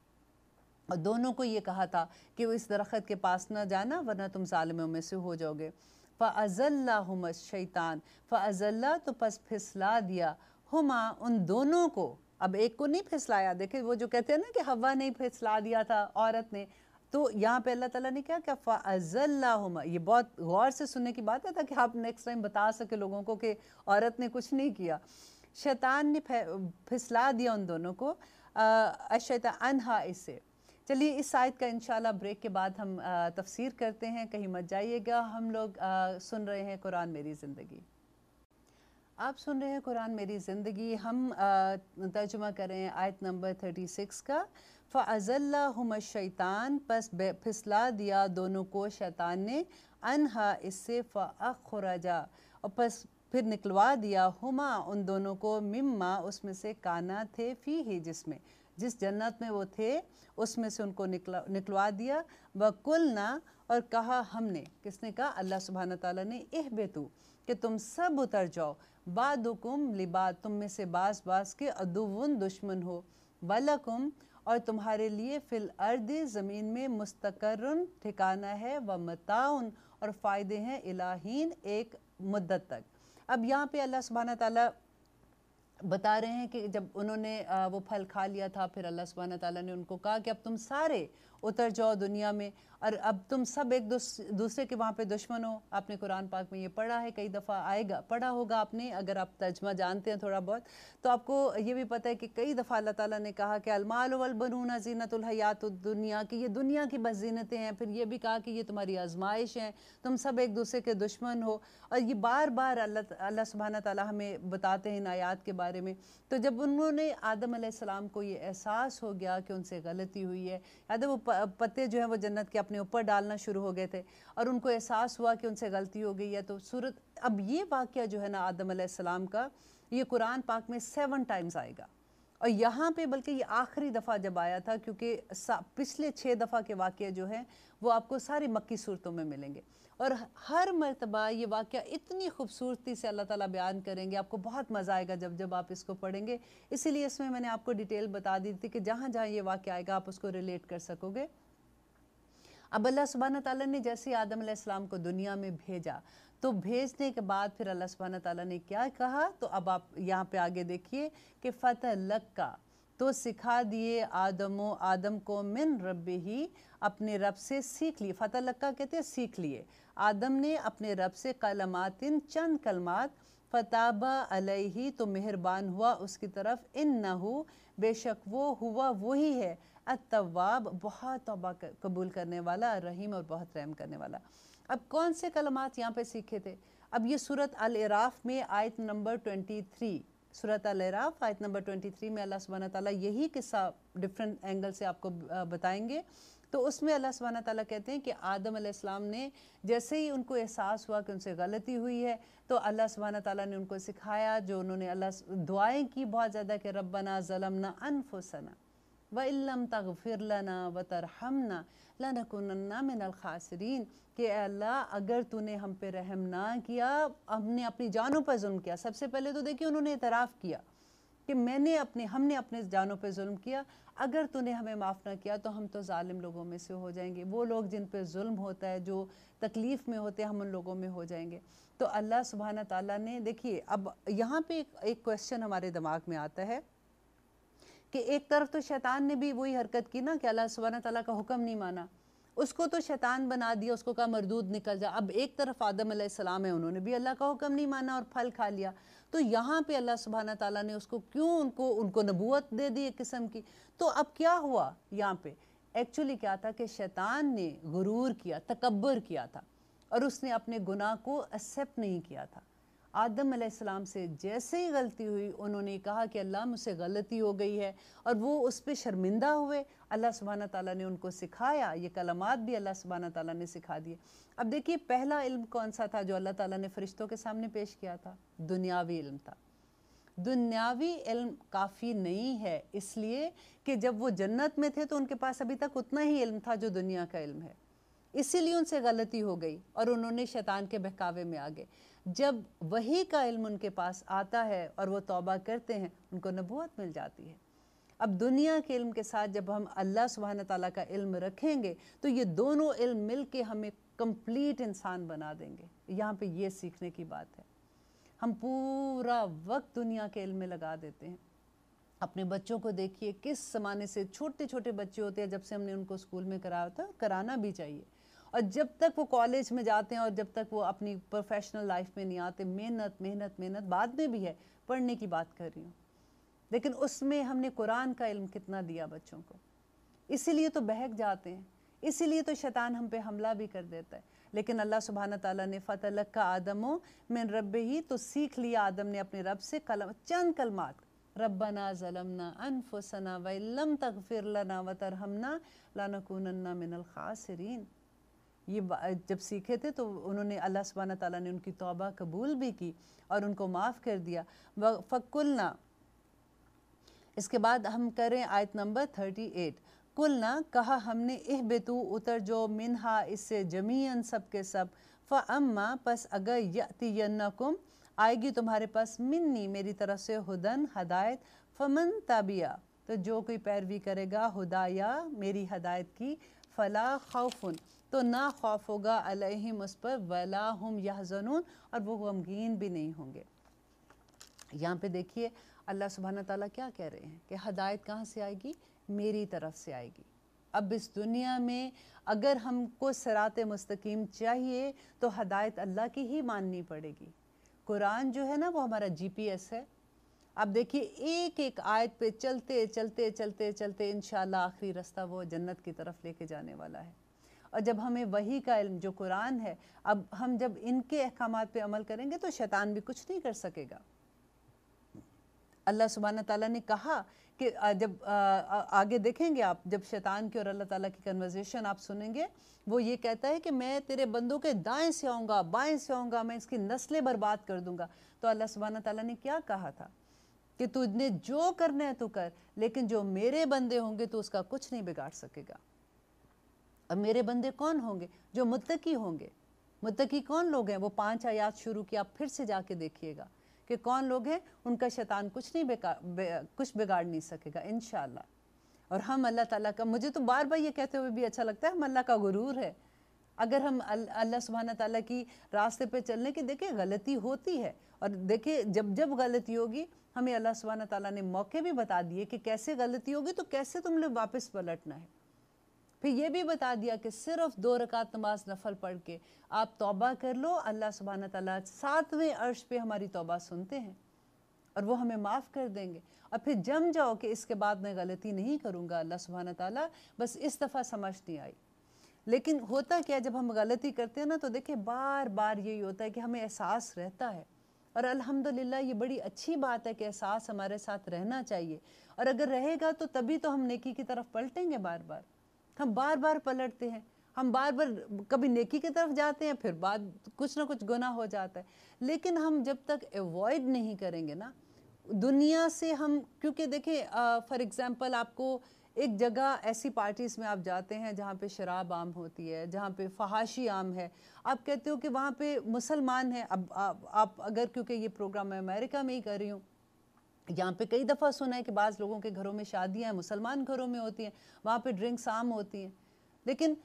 और दोनों को ये कहा था कि वो इस दरख्त के पास ना जाना वरना तुम ालमों में से हो जाओगे फ़ज़ल्ला हम शैतान फ़ज़ल्ला तो पस फिसला दिया हुमा उन दोनों को अब एक को नहीं फिसलाया देखिए वो जो कहते हैं ना कि हवा नहीं फिसला दिया था औरत ने तो यहाँ पे अल्लाह ताला ने क्या क्या फ़ाज़ल्ला ये बहुत गौर से सुनने की बात है ताकि आप नेक्स्ट टाइम बता सके लोगों को कि औरत ने कुछ नहीं किया शैतान ने फिसला दिया उन दोनों को अशैता अनहा इसे चलिए इस आयत का इंशाल्लाह ब्रेक के बाद हम तफसीर करते हैं कहीं मत जाइएगा हम लोग सुन रहे हैं कुरान मेरी ज़िंदगी आप सुन रहे हैं कुरान मेरी ज़िंदगी हम तर्जुमा करें आयत नंबर थर्टी सिक्स का फ़ज़ल्ला शैतान पस बे फिसला दिया दोनों को शैतान ने अनहा इससे फ़ुरजा और पस फिर निकलवा दिया हुमा उन दोनों को मिम्मा उसमें से काना थे फ़ी ही जिसमें जिस जन्नत में वो थे उसमें से उनको निकला निकलवा दिया व वकुलना और कहा हमने किसने कहा अल्लाह सुबहाना ताला ने एह बेतु कि तुम सब उतर जाओ बाद लिबा तुम में से बास बास के अदुवन दुश्मन हो वलकुम और तुम्हारे लिए फिल अर्द ज़मीन में मुस्तकर ठिकाना है व मताउन और फ़ायदे हैं इलाहीन एक मदत तक अब यहाँ पे अल्लाह सुबहाना ताला बता रहे हैं कि जब उन्होंने वो फल खा लिया था फिर अल्लाह सुबहाना ताला ने उनको कहा कि अब तुम सारे उतर जाओ दुनिया में और अब तुम सब एक दूसरे के वहाँ पे दुश्मन हो आपने कुरान पाक में ये पढ़ा है कई दफ़ा आएगा पढ़ा होगा आपने अगर आप तर्जमा जानते हैं थोड़ा बहुत तो आपको ये भी पता है कि कई दफ़ा अल्लाह ताला ने कहा कि अलमालबनून जीनतलहयात दुनिया की ये दुनिया की बस जीनतें हैं फिर ये भी कहा कि ये तुम्हारी आजमाइश हैं तुम सब एक दूसरे के दुश्मन हो और ये बार बार अल्लाह अल्लाह सुबहाना ताली हमें बताते हैं इन आयात के बारे में तो जब उन्होंने आदम आसमाम को ये एहसास हो गया कि उनसे गलती हुई है या तो वो पत्ते जो हैं वो जन्नत के अपने ऊपर डालना शुरू हो गए थे और उनको एहसास हुआ कि उनसे गलती हो गई है तो सूरत अब ये वाक्य जो है ना आदम आसमाम का ये कुरान पाक में सेवन टाइम्स आएगा और यहाँ पे बल्कि ये आखिरी दफ़ा जब आया था क्योंकि पिछले छः दफ़ा के वाक्य जो हैं वो आपको सारी मक्की सूरतों में मिलेंगे और हर मरतबा ये वाक़ इतनी खूबसूरती से अल्लाह ताला बयान करेंगे आपको बहुत मज़ा आएगा जब जब आप इसको पढ़ेंगे इसीलिए इसमें मैंने आपको डिटेल बता दी थी कि जहाँ जहाँ ये वाक़ आएगा आप उसको रिलेट कर सकोगे अब अल्लाह सुबहान ताला ने जैसे आदम आदम को दुनिया में भेजा तो भेजने के बाद फिर अल्लाह सुबहान ताला ने क्या कहा तो अब आप यहाँ पे आगे देखिए कि फ़तह लक्का तो सिखा दिए आदम आदम को मिन रब ही अपने रब से सीख लिए फ़तह लक्का कहते हैं सीख लिए आदम ने अपने रब से कलमातिन चंद कलमात फताबा अलही तो मेहरबान हुआ उसकी तरफ इन न हो बेशक वो हुआ वही है अतवाब बहुत तोबा कबूल करने वाला रहीम और बहुत रहम करने वाला अब कौन से कलमात यहाँ पे सीखे थे अब ये सूरत अल-इराफ में आयत नंबर थ्री सूरत अल-इराफ आयत नंबर 23 में अल्लाह सुबहाना ताला यही किस्सा डिफरेंट एंगल से आपको बताएंगे तो उसमें अल्लाह सुबहाना ताली कहते हैं कि आदम आसमाम ने जैसे ही उनको एहसास हुआ कि उनसे गलती हुई है तो अल्लाह सुबाना ताली ने उनको सिखाया जो उन्होंने अल्लाह दुआएं की बहुत ज़्यादा कि रब्बना ज़लम ना अनफुसना व इलम तगफिर लना व तरहमना लनकुन्ना मिनल खासरीन कि अल्लाह अगर तूने हम पे रहम ना किया हमने अपनी जानों पर जुल्म किया सबसे पहले तो देखिए उन्होंने इतराफ़ किया कि मैंने अपने हमने अपने जानों पे जुल्म किया अगर तूने हमें माफ़ ना किया तो हम तो ालिम लोगों में से हो जाएंगे वो लोग जिन पर जुल्म होता है जो तकलीफ़ में होते हैं हम उन लोगों में हो जाएंगे तो अल्लाह सुबहाना ताली ने देखिए अब यहाँ पे एक, क्वेश्चन हमारे दिमाग में आता है कि एक तरफ तो शैतान ने भी वही हरकत की ना कि अल्लाह सुबहाना ताली का हुक्म नहीं माना उसको तो शैतान बना दिया उसको कहा मरदूद निकल जा अब एक तरफ आदम सलाम है उन्होंने भी अल्लाह का हुक्म नहीं माना और फल खा लिया तो यहाँ पे अल्लाह सुबहाना ताला ने उसको क्यों उनको उनको नबूत दे दी एक किस्म की तो अब क्या हुआ यहाँ पे एक्चुअली क्या था कि शैतान ने गुरूर किया तकबर किया था और उसने अपने गुनाह को एक्सेप्ट नहीं किया था आदम आसमाम से जैसे ही गलती हुई उन्होंने कहा कि अल्लाह मुझसे गलती हो गई है और वो उस पर शर्मिंदा हुए अल्लाह सुबहाना ताली ने उनको सिखाया ये कलमात भी अल्लाह सुबहाना ताली ने सिखा दिए अब देखिए पहला इल्म कौन सा था जो अल्लाह ताला ने फ़रिश्तों के सामने पेश किया था दुनियावी इल्म था दुनियावी इल्म काफ़ी नहीं है इसलिए कि जब वो जन्नत में थे तो उनके पास अभी तक उतना ही इल्म था जो दुनिया का इल्म है इसीलिए उनसे गलती हो गई और उन्होंने शैतान के बहकावे में आ गए जब वही का इल्म उनके पास आता है और वो तौबा करते हैं उनको नबूत मिल जाती है अब दुनिया के इल्म के साथ जब हम अल्लाह सुबहान ताली का इल्म रखेंगे तो ये दोनों इल्म मिल के हमें कंप्लीट इंसान बना देंगे यहाँ पे ये सीखने की बात है हम पूरा वक्त दुनिया के इल्म में लगा देते हैं अपने बच्चों को देखिए किस ज़माने से छोटे छोटे बच्चे होते हैं जब से हमने उनको स्कूल में कराया होता है कराना भी चाहिए और जब तक वो कॉलेज में जाते हैं और जब तक वो अपनी प्रोफेशनल लाइफ में नहीं आते मेहनत मेहनत मेहनत बाद में भी है पढ़ने की बात कर रही हूँ लेकिन उसमें हमने कुरान का इल्म कितना दिया बच्चों को इसीलिए तो बहक जाते हैं इसीलिए तो शैतान हम पे हमला भी कर देता है लेकिन अल्लाह सुबहाना तला ने फ़तः का हो मैं रब ही तो सीख लिया आदम ने अपने रब से कलम चंद कलमात रबना ज़लमना अनफुसना वम तक फिर लना हमना लाना लानकूनन्ना मिनल खासरीन ये जब सीखे थे तो उन्होंने अल्लाह सुबहाना ताला ने उनकी तौबा कबूल भी की और उनको माफ़ कर दिया व फ़कुलना इसके बाद हम करें आयत नंबर थर्टी एट कुल ना कहा हमने इह बेतु उतर जो मिनहा इससे जमीन सब के सब फ अम्मा पस अगर यतियन्नकुम आएगी तुम्हारे पास मिन्नी मेरी तरफ से हदन हदायत फमन ताबिया तो जो कोई पैरवी करेगा हदाया मेरी हदायत की फ़ला खौफुन तो ना खौफ होगा अलहम उस पर वला हम यह जनून और वो गमगीन भी नहीं होंगे यहाँ पे देखिए अल्लाह सुबहाना ताला क्या कह रहे हैं कि हदायत कहाँ से आएगी मेरी तरफ से आएगी अब इस दुनिया में अगर हमको सरात मस्तकीम चाहिए तो हदायत अल्लाह की ही माननी पड़ेगी कुरान जो है ना वो हमारा जीपीएस है अब देखिए एक एक आयत पे चलते चलते चलते चलते इन आखिरी रास्ता वो जन्नत की तरफ लेके जाने वाला है और जब हमें वही का इल्म जो कुरान है अब हम जब इनके अहकाम पर अमल करेंगे तो शैतान भी कुछ नहीं कर सकेगा अल्लाह सुबहाना ताला ने कहा कि जब आगे देखेंगे आप जब शैतान की और अल्लाह ताला की कन्वर्जेशन आप सुनेंगे वो ये कहता है कि मैं तेरे बंदों के दाएं से आऊँगा बाएं से आऊँगा मैं इसकी नस्लें बर्बाद कर दूँगा तो अल्लाह सुबहाना ताला ने क्या कहा था कि तुझने जो करना है तो कर लेकिन जो मेरे बंदे होंगे तो उसका कुछ नहीं बिगाड़ सकेगा अब मेरे बंदे कौन होंगे जो मुतकी होंगे मुतकी कौन लोग हैं वो पांच आयात शुरू किया फिर से जाके देखिएगा कि कौन लोग हैं उनका शैतान कुछ नहीं बेकार बे, कुछ बिगाड़ नहीं सकेगा इन और हम अल्लाह ताला का मुझे तो बार बार ये कहते हुए भी अच्छा लगता है हम अल्लाह का गुरूर है अगर हम अल्लाह सुबहाना ताला की रास्ते पर चलने की देखिए गलती होती है और देखिए जब जब गलती होगी हमें अल्लाह सुबहाना ताली ने मौके भी बता दिए कि कैसे गलती होगी तो कैसे तुम लोग वापस पलटना है फिर ये भी बता दिया कि सिर्फ दो रकात नमाज नफल पढ़ के आप तौबा कर लो अल्लाह सुबहाना तला सातवें अर्श पे हमारी तौबा सुनते हैं और वो हमें माफ़ कर देंगे और फिर जम जाओ कि इसके बाद मैं गलती नहीं करूँगा अल्लाह सुबहाना ताली बस इस दफ़ा समझ नहीं आई लेकिन होता क्या जब हम गलती करते हैं ना तो देखिए बार बार यही होता है कि हमें एहसास रहता है और अल्हम्दुलिल्लाह ये बड़ी अच्छी बात है कि एहसास हमारे साथ रहना चाहिए और अगर रहेगा तो तभी तो हम नेकी की तरफ पलटेंगे बार बार हम बार बार पलटते हैं हम बार बार कभी नेकी की तरफ जाते हैं फिर बाद कुछ ना कुछ गुना हो जाता है लेकिन हम जब तक एवॉइड नहीं करेंगे ना दुनिया से हम क्योंकि देखें फॉर एग्ज़ाम्पल आपको एक जगह ऐसी पार्टीज़ में आप जाते हैं जहाँ पे शराब आम होती है जहाँ पे फहाशी आम है आप कहते हो कि वहाँ पे मुसलमान हैं अब आप, आप अगर क्योंकि ये प्रोग्राम मैं अमेरिका में ही कर रही हूँ यहाँ पे कई दफ़ा सुना है कि बाज़ लोगों के घरों में शादियाँ हैं मुसलमान घरों में होती हैं वहाँ पे ड्रिंक्स आम होती हैं लेकिन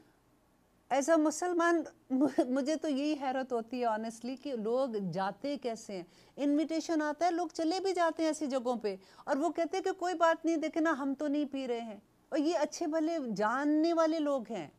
एज अ मुसलमान मुझे तो यही हैरत होती है ऑनेस्टली कि लोग जाते कैसे हैं इनविटेशन आता है लोग चले भी जाते हैं ऐसी जगहों पे और वो कहते हैं कि कोई बात नहीं देखे ना हम तो नहीं पी रहे हैं और ये अच्छे भले जानने वाले लोग हैं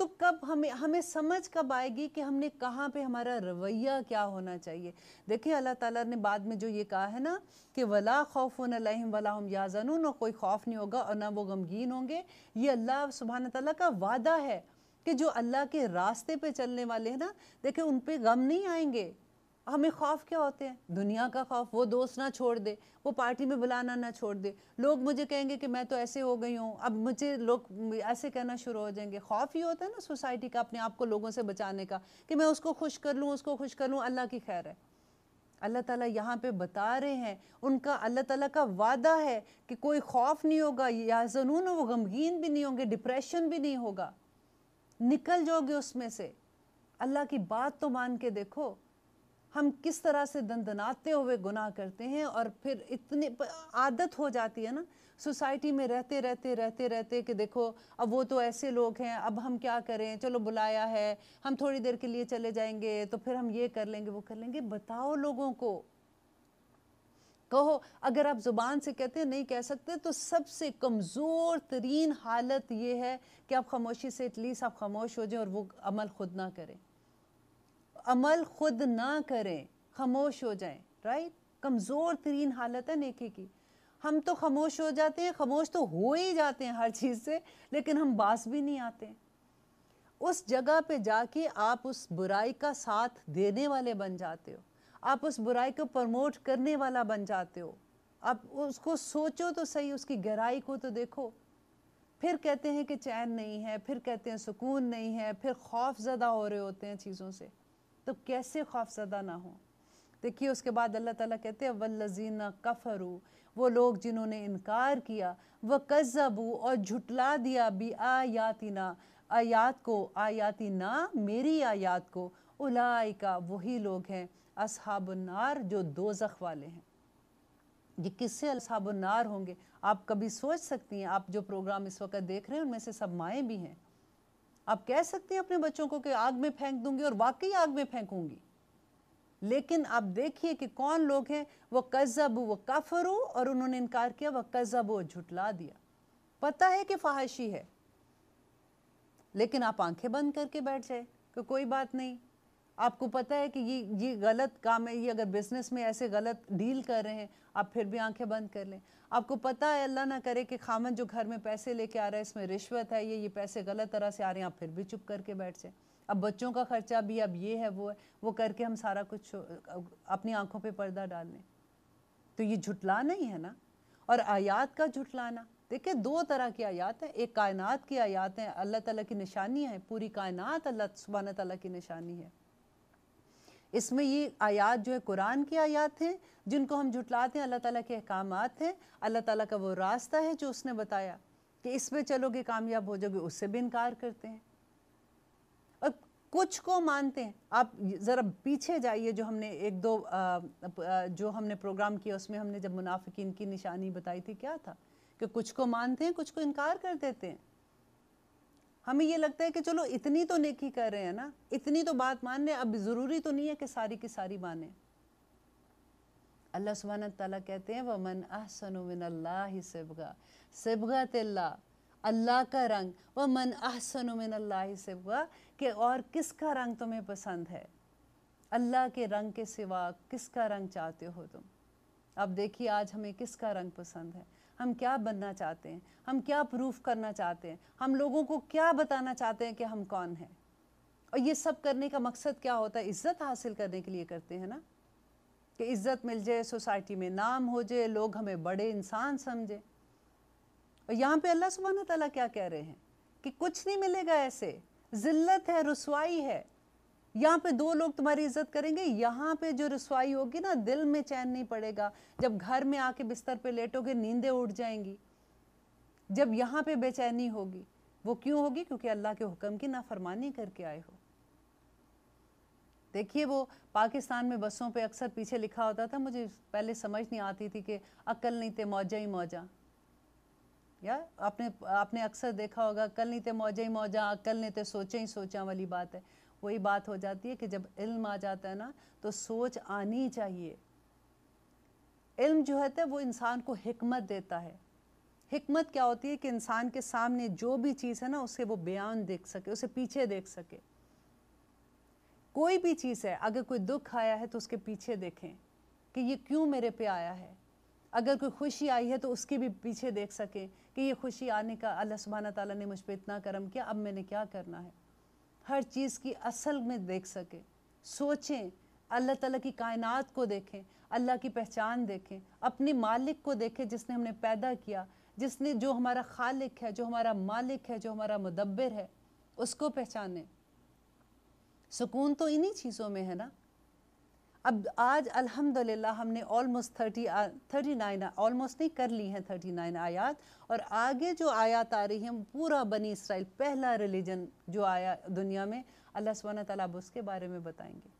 तो कब हमें हमें समझ कब आएगी कि हमने कहाँ पे हमारा रवैया क्या होना चाहिए देखिए अल्लाह ताला ने बाद में जो ये कहा है ना कि वला खौफ अलहम वला हम याजनून और कोई खौफ नहीं होगा और ना वो गमगीन होंगे ये अल्लाह सुबहान तला का वादा है कि जो अल्लाह के रास्ते पे चलने वाले हैं ना देखिए उन पर गम नहीं आएंगे हमें खौफ क्या होते हैं दुनिया का खौफ वो दोस्त ना छोड़ दे वो पार्टी में बुलाना ना छोड़ दे लोग मुझे कहेंगे कि मैं तो ऐसे हो गई हूँ अब मुझे लोग ऐसे कहना शुरू हो जाएंगे खौफ ही होता है ना सोसाइटी का अपने आप को लोगों से बचाने का कि मैं उसको खुश कर लूँ उसको खुश कर लूँ अल्लाह की खैर है अल्लाह ताला यहाँ पे बता रहे हैं उनका अल्लाह ताला का वादा है कि कोई खौफ नहीं होगा या जनून वो गमगीन भी नहीं होंगे डिप्रेशन भी नहीं होगा निकल जाओगे उसमें से अल्लाह की बात तो मान के देखो हम किस तरह से दंदनाते हुए गुनाह करते हैं और फिर इतने आदत हो जाती है ना सोसाइटी में रहते रहते रहते रहते कि देखो अब वो तो ऐसे लोग हैं अब हम क्या करें चलो बुलाया है हम थोड़ी देर के लिए चले जाएंगे तो फिर हम ये कर लेंगे वो कर लेंगे बताओ लोगों को कहो अगर आप ज़ुबान से कहते हैं नहीं कह सकते तो सबसे कमज़ोर तरीन हालत ये है कि आप खामोशी से एटलीस्ट आप खामोश हो जाएं और वो अमल खुद ना करें अमल खुद ना करें खामोश हो जाएं राइट कमज़ोर तरीन हालत है नेकी की हम तो खामोश हो जाते हैं खामोश तो हो ही जाते हैं हर चीज़ से लेकिन हम बास भी नहीं आते उस जगह पे जाके आप उस बुराई का साथ देने वाले बन जाते हो आप उस बुराई को प्रमोट करने वाला बन जाते हो आप उसको सोचो तो सही उसकी गहराई को तो देखो फिर कहते हैं कि चैन नहीं है फिर कहते हैं सुकून नहीं है फिर खौफ ज्यादा हो रहे होते हैं चीज़ों से तो कैसे खौफजदा ना हो देखिए उसके बाद अल्लाह ताला कहते हैं वल्लजीना कफरू वो लोग जिन्होंने इनकार किया व कज़बू और झुटला दिया भी आयातिना आयात को आयातिना मेरी आयात को उलाई का वही लोग हैं असहाबनार जो दो वाले हैं ये किससे असहाबनार होंगे आप कभी सोच सकती हैं आप जो प्रोग्राम इस वक्त देख रहे हैं उनमें से सब माएँ भी हैं आप कह सकते हैं अपने बच्चों को कि आग में फेंक दूंगी और वाकई आग में फेंकूंगी लेकिन आप देखिए कि कौन लोग हैं वो कजब वो काफर और उन्होंने इनकार किया वह कजब कज़बू झुटला दिया पता है कि फाहाशी है लेकिन आप आंखें बंद करके बैठ जाए कि कोई बात नहीं आपको पता है कि ये ये गलत काम है ये अगर बिजनेस में ऐसे गलत डील कर रहे हैं आप फिर भी आंखें बंद कर लें आपको पता है अल्लाह ना करे कि खामन जो घर में पैसे लेके आ रहा है इसमें रिश्वत है ये ये पैसे गलत तरह से आ रहे हैं आप फिर भी चुप करके बैठ जाए अब बच्चों का खर्चा भी अब ये है वो है वो करके हम सारा कुछ अपनी आंखों पर पर्दा डाल लें तो ये झुटला नहीं है ना और आयात का झुटलाना देखिए दो तरह की आयात हैं एक कायनात की आयात हैं अल्लाह ताला की निशानी है पूरी कायनात अल्लाह सुबहाना तला की निशानी है इसमें ये आयात जो है कुरान की आयात हैं जिनको हम जुटलाते हैं अल्लाह ताला के अहकाम हैं अल्लाह ताला का वो रास्ता है जो उसने बताया कि इस पर चलोगे कामयाब हो जाओगे उससे भी इनकार करते हैं और कुछ को मानते हैं आप ज़रा पीछे जाइए जो हमने एक दो आ, आ, जो हमने प्रोग्राम किया उसमें हमने जब मुनाफिक की निशानी बताई थी क्या था कि कुछ को मानते हैं कुछ को इनकार कर देते हैं हमें ये लगता है कि चलो इतनी तो नेकी कर रहे हैं ना इतनी तो बात मान रहे अब ज़रूरी तो नहीं है कि सारी की सारी माने अल्लाह सुबहान ताला कहते हैं वमन अहसन मिन अल्लाह सिबगा सिबगा तिल्ला अल्लाह का रंग वमन मन अहसन मिन अल्लाह सिबगा कि और किसका रंग तुम्हें पसंद है अल्लाह के रंग के सिवा किसका रंग चाहते हो तुम अब देखिए आज हमें किसका रंग पसंद है हम क्या बनना चाहते हैं हम क्या प्रूफ करना चाहते हैं हम लोगों को क्या बताना चाहते हैं कि हम कौन हैं और ये सब करने का मकसद क्या होता है इज़्ज़त हासिल करने के लिए करते हैं ना कि इज़्ज़त मिल जाए सोसाइटी में नाम हो जाए लोग हमें बड़े इंसान समझे और यहाँ पे अल्लाह सुबहाना तला क्या कह रहे हैं कि कुछ नहीं मिलेगा ऐसे ज़िल्लत है रसवाई है यहाँ पे दो लोग तुम्हारी इज्जत करेंगे यहाँ पे जो रसवाई होगी ना दिल में चैन नहीं पड़ेगा जब घर में आके बिस्तर पे लेटोगे नींदें उठ जाएंगी जब यहाँ पे बेचैनी होगी वो क्यों होगी क्योंकि अल्लाह के हुक्म की नाफरमानी करके आए हो देखिए वो पाकिस्तान में बसों पे अक्सर पीछे लिखा होता था मुझे पहले समझ नहीं आती थी कि अक्ल नहीं थे मौजा ही मौजा या आपने आपने अक्सर देखा होगा अक्ल नहीं थे मौजा ही मौजा अक्ल नहीं थे सोचा ही सोचा वाली बात है वही बात हो जाती है कि जब इल्म आ जाता है ना तो सोच आनी चाहिए इल्म जो है वो इंसान को हमत देता है हमत क्या होती है कि इंसान के सामने जो भी चीज़ है ना उसे वो बयान देख सके उसे पीछे देख सके कोई भी चीज़ है अगर कोई दुख आया है तो उसके पीछे देखें कि ये क्यों मेरे पे आया है अगर कोई खुशी आई है तो उसके भी पीछे देख सकें कि ये खुशी आने का अल्लाह सुबहाना ताला ने मुझ पर इतना करम किया अब मैंने क्या करना है हर चीज़ की असल में देख सकें सोचें अल्लाह ताला की कायनात को देखें अल्लाह की पहचान देखें अपने मालिक को देखें जिसने हमने पैदा किया जिसने जो हमारा खालिक है जो हमारा मालिक है जो हमारा मुदब्बर है उसको पहचानें सुकून तो इन्हीं चीज़ों में है ना अब आज अल्हम्दुलिल्लाह हमने almost thirty thirty nine almost नहीं कर ली हैं थर्टी नाइन आयात और आगे जो आयात आ रही हैं पूरा बनी इसराइल पहला रिलीजन जो आया दुनिया में अल्लाह सुबहाना तला अब उसके बारे में बताएंगे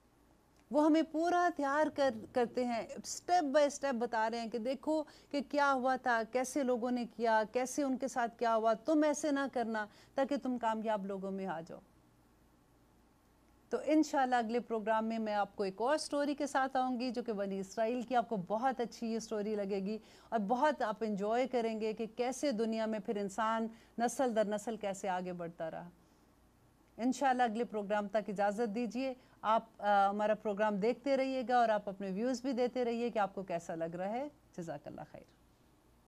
वो हमें पूरा तैयार कर करते हैं स्टेप बाय स्टेप बता रहे हैं कि देखो कि क्या हुआ था कैसे लोगों ने किया कैसे उनके साथ क्या हुआ तुम ऐसे ना करना ताकि तुम कामयाब लोगों में आ जाओ तो इन अगले प्रोग्राम में मैं आपको एक और स्टोरी के साथ आऊँगी जो कि बनी इसराइल की आपको बहुत अच्छी ये स्टोरी लगेगी और बहुत आप इन्जॉय करेंगे कि कैसे दुनिया में फिर इंसान नस्ल दर नस्ल कैसे आगे बढ़ता रहा इन अगले प्रोग्राम तक इजाज़त दीजिए आप हमारा प्रोग्राम देखते रहिएगा और आप अपने व्यूज़ भी देते रहिए कि आपको कैसा लग रहा है जजाकल्ला खैर